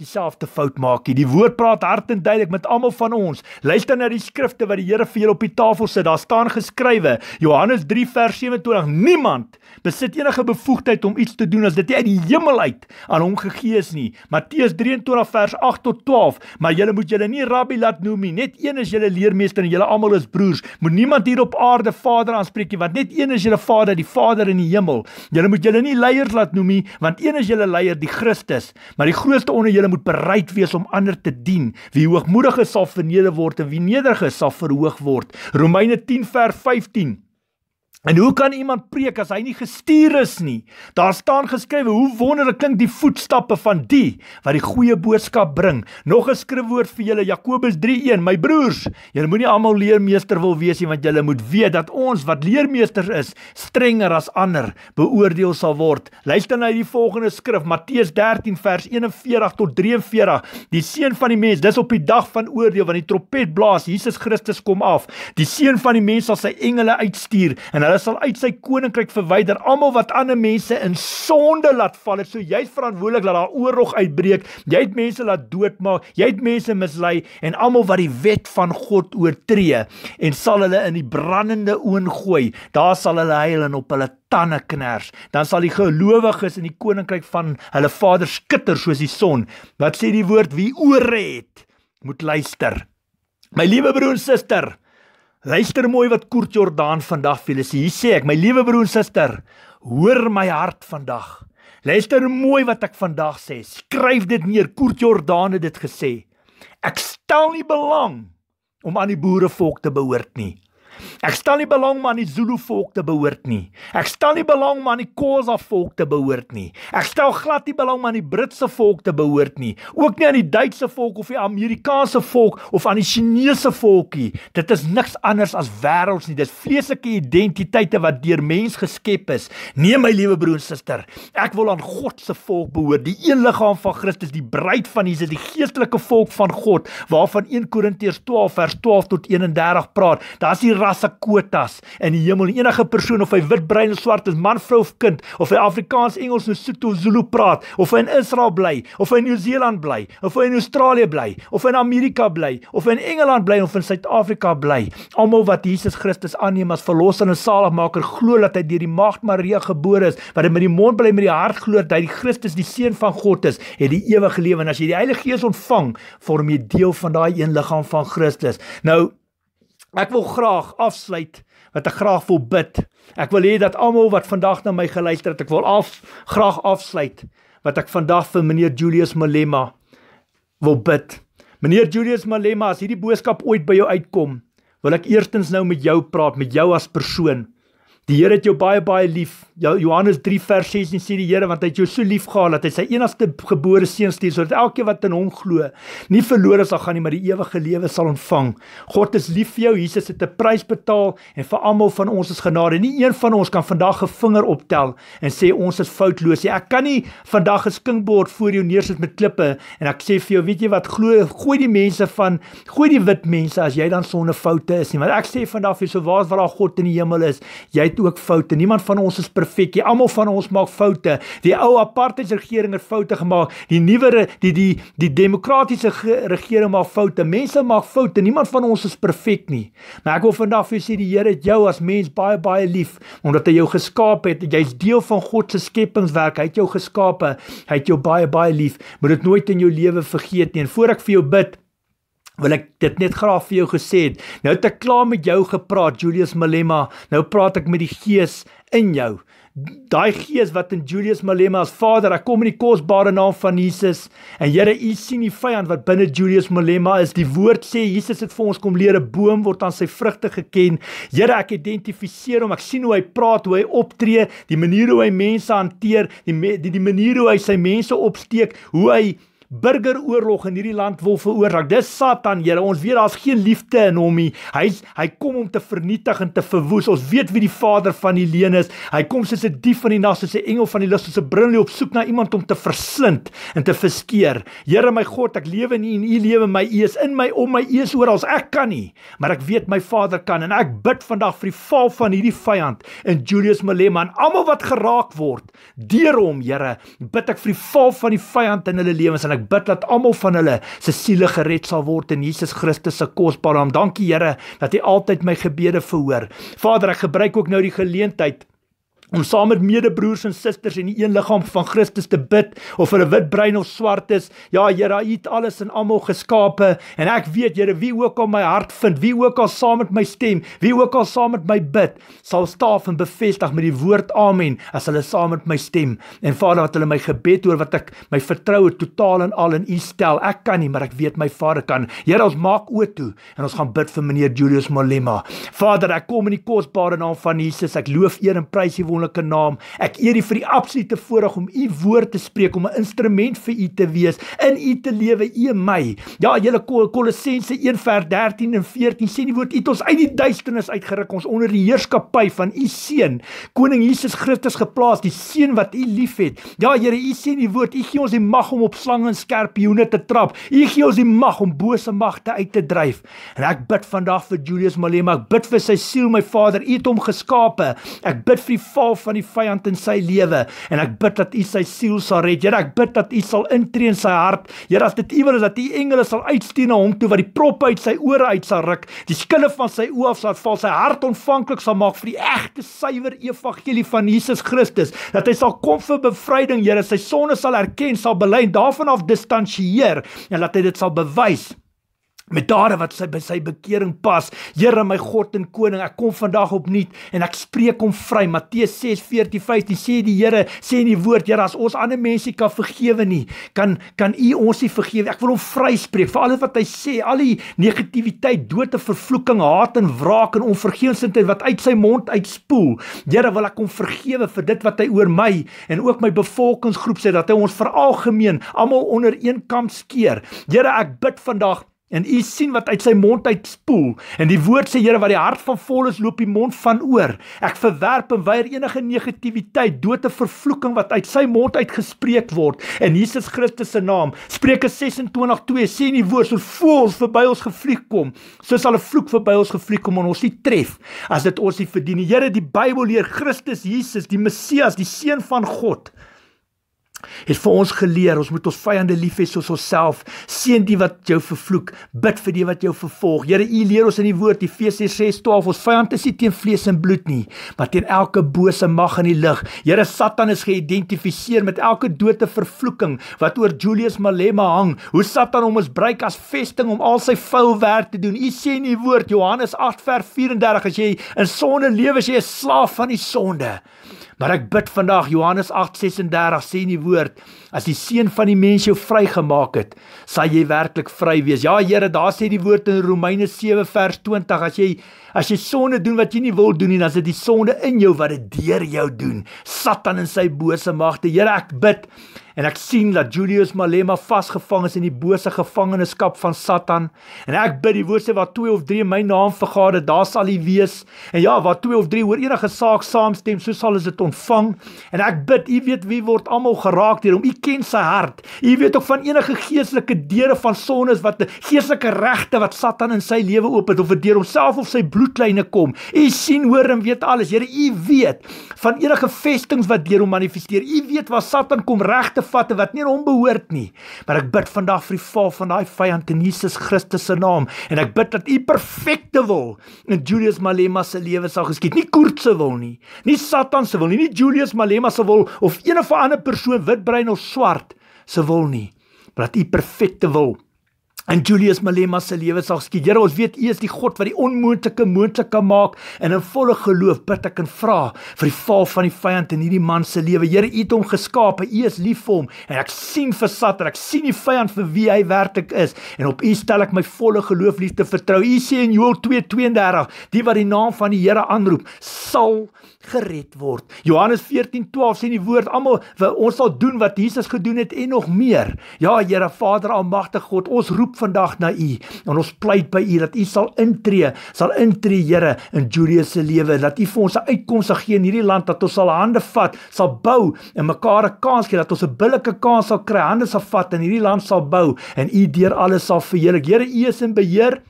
dieselfde fout maak nie. Die woord praat hard en duidelik met almal van ons. Luister na die skrifte wat die Here vir julle op die tafel sit. Daar staan geskrywe, Johannes 3 vers 27, niemand besit enige bevoegdheid om iets te doen as dit nie uit die hemel uit aan hom gegee is nie. Matteus 23 vers 8 tot 12, maar julle moet julle nie rabbi laat noem nie. Net een is julle leermeester en julle almal is broers. Moet niemand hier op aarde Vader aanspreek nie, want net een is julle Vader, die Vader in die hemel. Julle moet julle nie leiers laat noem nie, want een is julle leier, die Christus. Maar die grootste onder julle julle moet bereid wees om ander te dien. Wie hoogmoedig is sal verneder word en wie nederig is sal verhoog word. Romeine 10 vers 15. En hoe kan iemand preek as hy nie gestuur is nie? Daar staan geskrywe hoe wonderlik klink die voetstappe van die wat die goeie boodskap bring. Nog 'n skrifwoord vir julle Jakobus 3:1. My broers, julle moenie almal leermeester wil wees nie, want julle moet weet dat ons wat leermeesters is, strenger as ander beoordeel sal word. Luister na die volgende skrif, Matteus 13 vers 41 tot 43. Die seun van die mens, dis op die dag van oordeel wanneer die trompet blaas, Jesus Christus kom af. Die seun van die mens sal sy engele uitstuur en hulle hulle sal uit sy koninkryk verwyder almal wat ander mense in sonde laat val het. So jy's verantwoordelik dat daar oorlog uitbreek. Jy het mense laat doodmaak. Jy het mense mislei en almal wat die wet van God oortree en sal hulle in die brandende oongooi. Daar sal hulle huil en op hulle tande kners. Dan sal die gelowiges in die koninkryk van hulle Vader skitter soos die son. Wat sê die woord wie ore het? Moet luister. My liewe broer en suster, Luister mooi wat Kurt Jordaan vandag vir ons hier sê. Ek my liewe broer en suster, hoor my hart vandag. Luister mooi wat ek vandag sê. Skryf dit neer. Kurt Jordaan het dit gesê. Ek stel nie belang om aan die boerevolk te behoort nie. Ek stel nie belang maar aan die Zulu volk te behoort nie. Ek stel nie belang maar aan die Khoisa volk te behoort nie. Ek stel glad nie belang maar aan die Britse volk te behoort nie. Ook nie aan die Duitse volk of die Amerikaanse volk of aan die Chinese volkie. Dit is niks anders as wêrelds nie. Dis vleeslike identiteite wat deur mens geskep is. Nee my liewe broer en suster, ek wil aan God se volk behoort, die een liggaam van Christus, die bruid van Jesus, die geestelike volk van God waarvan 1 Korintiërs 12 vers 12 tot 31 praat. Daar's die rassekwotas in die hemel. Enige persoon of hy wit, bruin of swart is, man, vrou of kind, of hy Afrikaans, Engels of Sotho Zulu praat, of hy in Israel bly, of hy in Nieu-Seeland bly, of hy in Australië bly, of hy in Amerika bly, of hy in Engeland bly of in Suid-Afrika bly, almal wat Jesus Christus aanneem as verlosser en saligmaker, glo dat hy deur die maagd Maria gebore is, wat met die mond bly met die hart glo dat hy die Christus, die seun van God is, het die ewige lewe en as jy die Heilige Gees ontvang, vorm jy deel van daai een liggaam van Christus. Nou Ek wil graag afsluit wat ek graag wil bid. Ek wil hê dat almal wat vandag na my geluister het, ek wil af graag afsluit wat ek vandag vir meneer Julius Malema wil bid. Meneer Julius Malema, as hierdie boodskap ooit by jou uitkom, wil ek eerstens nou met jou praat, met jou as persoon. Die Here het jou baie baie lief. Ja, Johannes 3 vers 16 sê die Here want hy het jou so lief gehad dat hy sy enigste gebore seun stuur sodat elkeen wat in hom glo nie verlore sal gaan nie, maar die ewige lewe sal ontvang. God is lief vir jou. Jesus het 'n prys betaal en vir almal van ons is genade. Nie een van ons kan vandag 'n vinger optel en sê ons is foutloos nie. Ek kan nie vandag 'n skinkbord voor jou neersit met klippe en ek sê vir jou, weet jy wat, glo gooi die mense van gooi die wit mense as jy dan sonder foute is nie. Maar ek sê vandag vir jou, so waar's wat daar God in die hemel is, jy het ook foute. Niemand van ons is perfek nie. Almal van ons maak foute. Die ou apartheid regering het foute gemaak. Die nuwe die die die, die demokratiese regering maak foute. Mense maak foute. Niemand van ons is perfek nie. Maar ek wil vandag vir julle sê die Here het jou as mens baie baie lief omdat hy jou geskaap het. Jy's deel van God se skepingswerk. Hy het jou geskape. Hy het jou baie baie lief. Moet dit nooit in jou lewe vergeet nie. En voor ek vir jou bid, wil ek dit net graag vir jou gesê het. Nou het ek klaar met jou gepraat Julius Malema. Nou praat ek met die gees in jou. Daai gees wat in Julius Malema as Vader, ek kom in die kosbare naam van Jesus en Here, U sien die vyand wat binne Julius Malema is. Die woord sê Jesus het vir ons kom leer 'n boom word aan sy vrugte geken. Here, ek identifiseer hom. Ek sien hoe hy praat, hoe hy optree, die manier hoe hy mense hanteer, die die, die manier hoe hy sy mense opsteek, hoe hy burgeroorlog in hierdie land wil veroorsaak. Dis Satan, Here. Ons weet daar's geen liefde in hom nie. Hy hy kom om te vernietig en te verwoes. Ons weet wie die vader van die leuen is. Hy kom soos 'n dief van die nag, soos 'n engel van die lig, soos 'n brinlie op soek na iemand om te verslind en te verskeer. Here my God, ek lewe in U en U lewe my. U is in my, om my, U is oral. Ek kan nie, maar ek weet my Vader kan en ek bid vandag vir die val van hierdie vyand in Julius Malema en almal wat geraak word deur hom, Here. Bid ek vir die val van die vyand in hulle lewens en ek bid dat almal van hulle se siele gered sal word in Jesus Christus se kosbare naam. Dankie Here dat U altyd my gebede verhoor. Vader, ek gebruik ook nou die geleentheid om saam met medebroers en susters in die een liggaam van Christus te bid of vir 'n wit brein of swart is. Ja Here, U het alles en almal geskape en ek weet Here, wie ook al my hart vind, wie ook al saam met my stem, wie ook al saam met my bid, sal staaf en bevestig met die woord amen as hulle saam met my stem. En Vader, wat hulle my gebed hoor wat ek my vertroue totaal en al in U stel. Ek kan nie, maar ek weet my Vader kan. Here, ons maak o toe en ons gaan bid vir meneer Julius Malema. Vader, ek kom in die kosbare naam van Jesus. Ek loof eer en prys U persoonlike naam. Ek eer U vir die absolute voorreg om U woord te spreek, om 'n instrument vir U te wees, in U te lewe, U en my. Ja, julle Kolossense 1:13 en 14 sê die woord U het ons uit die duisternis uitgeruk, ons onder die heerskappy van U seun, koning Jesus Christus geplaas, die seun wat U liefhet. Ja, Here, U sê die woord, U gee ons die mag om op slange en skorpioene te trap. U gee ons die mag om bose magte uit te dryf. En ek bid vandag vir Julius Malema, ek bid vir sy siel, my Vader, U het hom geskape. Ek bid vir die Vader, af van die vyand in sy lewe en ek bid dat U sy siel sal red. Here, ek bid dat U sal intree in sy hart. Here, as dit U wil is dat U engele sal uitstuur na hom toe wat die proppe uit sy ore uit sal ruk, die skille van sy oë af sal val, sy hart ontvanklik sal maak vir die egte suiwer evangelie van Jesus Christus. Dat hy sal kom vir bevryding, Here, sy sonde sal erken, sal bely en daarvan af distansieer en laat hy dit sal bewys met dare wat sy by sy bekering pas. Here my God en koning, ek kom vandag opnuut en ek spreek hom vry. Matteus 6:14-15 sê die Here, sê in die woord, Here, as ons ander mense kan vergewe nie, kan kan U ons nie vergewe. Ek wil hom vryspreek vir alles wat hy sê, al die negativiteit, dood en vervloeking, haat en wraak en onvergeefsinheid wat uit sy mond uitspoel. Here, wil ek hom vergewe vir dit wat hy oor my en ook my bevolkingsgroep sê dat hy ons veralgemeen almal onder een kamp skeer. Here, ek bid vandag En u sien wat uit sy mond uit spoel. En die woord sê Here wat die hart van vol is loop die mond van oor. Ek verwerp en weier enige negativiteit, dood en vervloeking wat uit sy mond uit gespreek word in Jesus Christus se naam. Spreuke 26:2 sê in die woord so vol verby ons gevlieg kom, soos al 'n vloek verby ons gevlieg kom en ons nie tref as dit ons nie verdien nie. Here, die Bybel leer Christus Jesus, die Messias, die seun van God het vir ons geleer ons moet ons vyande lief hê soos onsself seën die wat jou vervloek bid vir die wat jou vervolg Here u leer ons in die woord Efesië 6:12 ons vyand is nie teen vlees en bloed nie maar teen elke bose mag in die lig Here Satan is geïdentifiseer met elke dote vervloeking wat oor Julius Malema hang hoe Satan hom misbruik as vesting om al sy vuil werk te doen u sê in die woord Johannes 8:34 as jy in sonde lewe as jy 'n slaaf van die sonde Maar ek bid vandag Johannes 8:36 sê in die woord as die seun van die mens jou vrygemaak het, sal jy werklik vry wees. Ja Here, daar sê die woord in Romeine 7:20 as jy as jy sonde doen wat jy nie wil doen nie, dan is dit die sonde in jou wat dit deur jou doen. Satan en sy bose magte. Here, ek bid en ek sien dat Julius Malema vasgevang is in die bose gevangenskap van Satan en ek bid die woord sê waar twee of drie my naam vergader daar sal hy wees en ja waar twee of drie oor enige saak saamstem so sal hulle dit ontvang en ek bid u weet wie word almal geraak deur hom u ken sy hart u weet ook van enige geestelike deure van sones wat geestelike regte wat Satan in sy lewe oop het of dit deur homself of sy bloedlyne kom u sien hoor en weet alles Here u weet van enige vestings wat deur hom manifesteer u weet waar Satan kom regte vatte wat nie aan hom behoort nie. Maar ek bid vandag vir die val van daai vyand in Jesus Christus se naam en ek bid dat u perfekte wil in Julius Malema se lewe sal geskied. Nie Koert se wil nie, nie Satan se wil nie, nie Julius Malema se wil of enige ander persoon witbrein of swart se wil nie. Maar dat u perfekte wil En Julius Malema se lewe sal skiet. Here, ons weet U is die God wat die onmoontlike moontlik kan maak en in volle geloof bid ek en vra vir die val van die vyand in hierdie man se lewe. Here, U het hom geskaap. U is lief vir hom en ek sien vir Satan, ek sien die vyand vir wie hy werklik is en op U stel ek my volle geloof liefde vertrou. U sê in Joël 2:32, die wat die naam van die Here aanroep, sal gered word. Johannes 14:12 sê die woord almal ons sal doen wat Jesus gedoen het en nog meer. Ja Here Vader almagtige God, ons roep vandag na U en ons pleit by U dat U sal intree, sal intree Here in Julia se lewe, dat U vir ons 'n uitkoms sal gee in hierdie land dat ons sal hande vat, sal bou en mekaar 'n kans gee dat ons 'n billike kans sal kry, hande sal vat en hierdie land sal bou en U deur alles sal verheerlik. Here U is in beheer.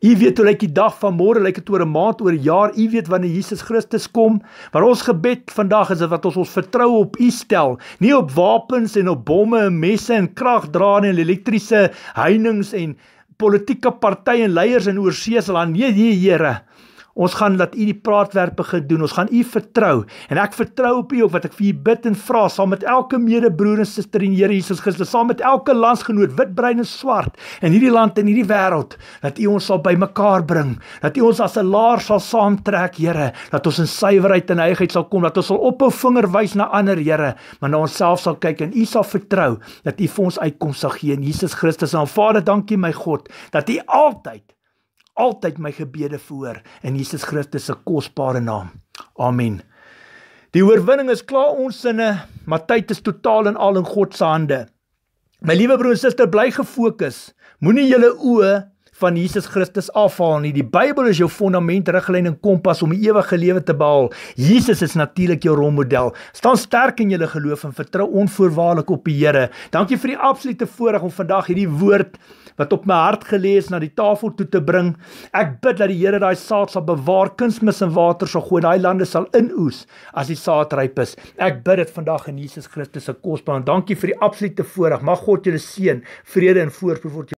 U weet hoe lyk die dag van môre, lyk dit oor 'n maand, oor 'n jaar. U weet wanneer Jesus Christus kom. Maar ons gebed vandag is dat ons ons vertroue op U stel, nie op wapens en op bomme en messe en kragdrade en elektriese heininge en politieke partye en leiers in oorsee se land. Nee, nee, Here. Nee, Ons gaan laat U die praatwerk begin doen. Ons gaan U vertrou en ek vertrou op U op wat ek vir U bid en vra saam met elke medebroer en suster in Here Jesus Christus, saam met elke landsgenoot, wit, bruin en swart in hierdie land en hierdie wêreld, dat U ons sal bymekaar bring, dat U ons as 'n laar sal saamtrek, Here, dat ons in suiwerheid en heiligheid sal kom, dat ons sal ophou vinger wys na ander, Here, maar na onsself sal kyk en U sal vertrou dat U vir ons uitkoms sal gee in Jesus Christus. Aan Vader, dankie my God, dat U altyd altyd my gebede verhoor in Jesus Christus se kosbare naam. Amen. Die oorwinning is klaar ons sinne, eh, maar tyd is totaal en al in God se hande. My liewe broer en suster, bly gefokus. Moenie julle oë van Jesus Christus afhaal nie. Die Bybel is jou fondament, riglyn en kompas om die ewige lewe te behaal. Jesus is natuurlik jou rolmodel. Staan sterk in julle geloof en vertrou onvoorwaardelik op die Here. Dankie vir die absolute voorreg om vandag hierdie woord wat op my hart gelees na die tafel toe te bring. Ek bid dat die Here daai saad sal bewaar, kunsmis en water sal gooi, daai lande sal inoes as die saad ryp is. Ek bid dit vandag in Jesus Christus se kosbare naam. Dankie vir die absolute voorreg. Mag God julle seën, vrede en voorspoed.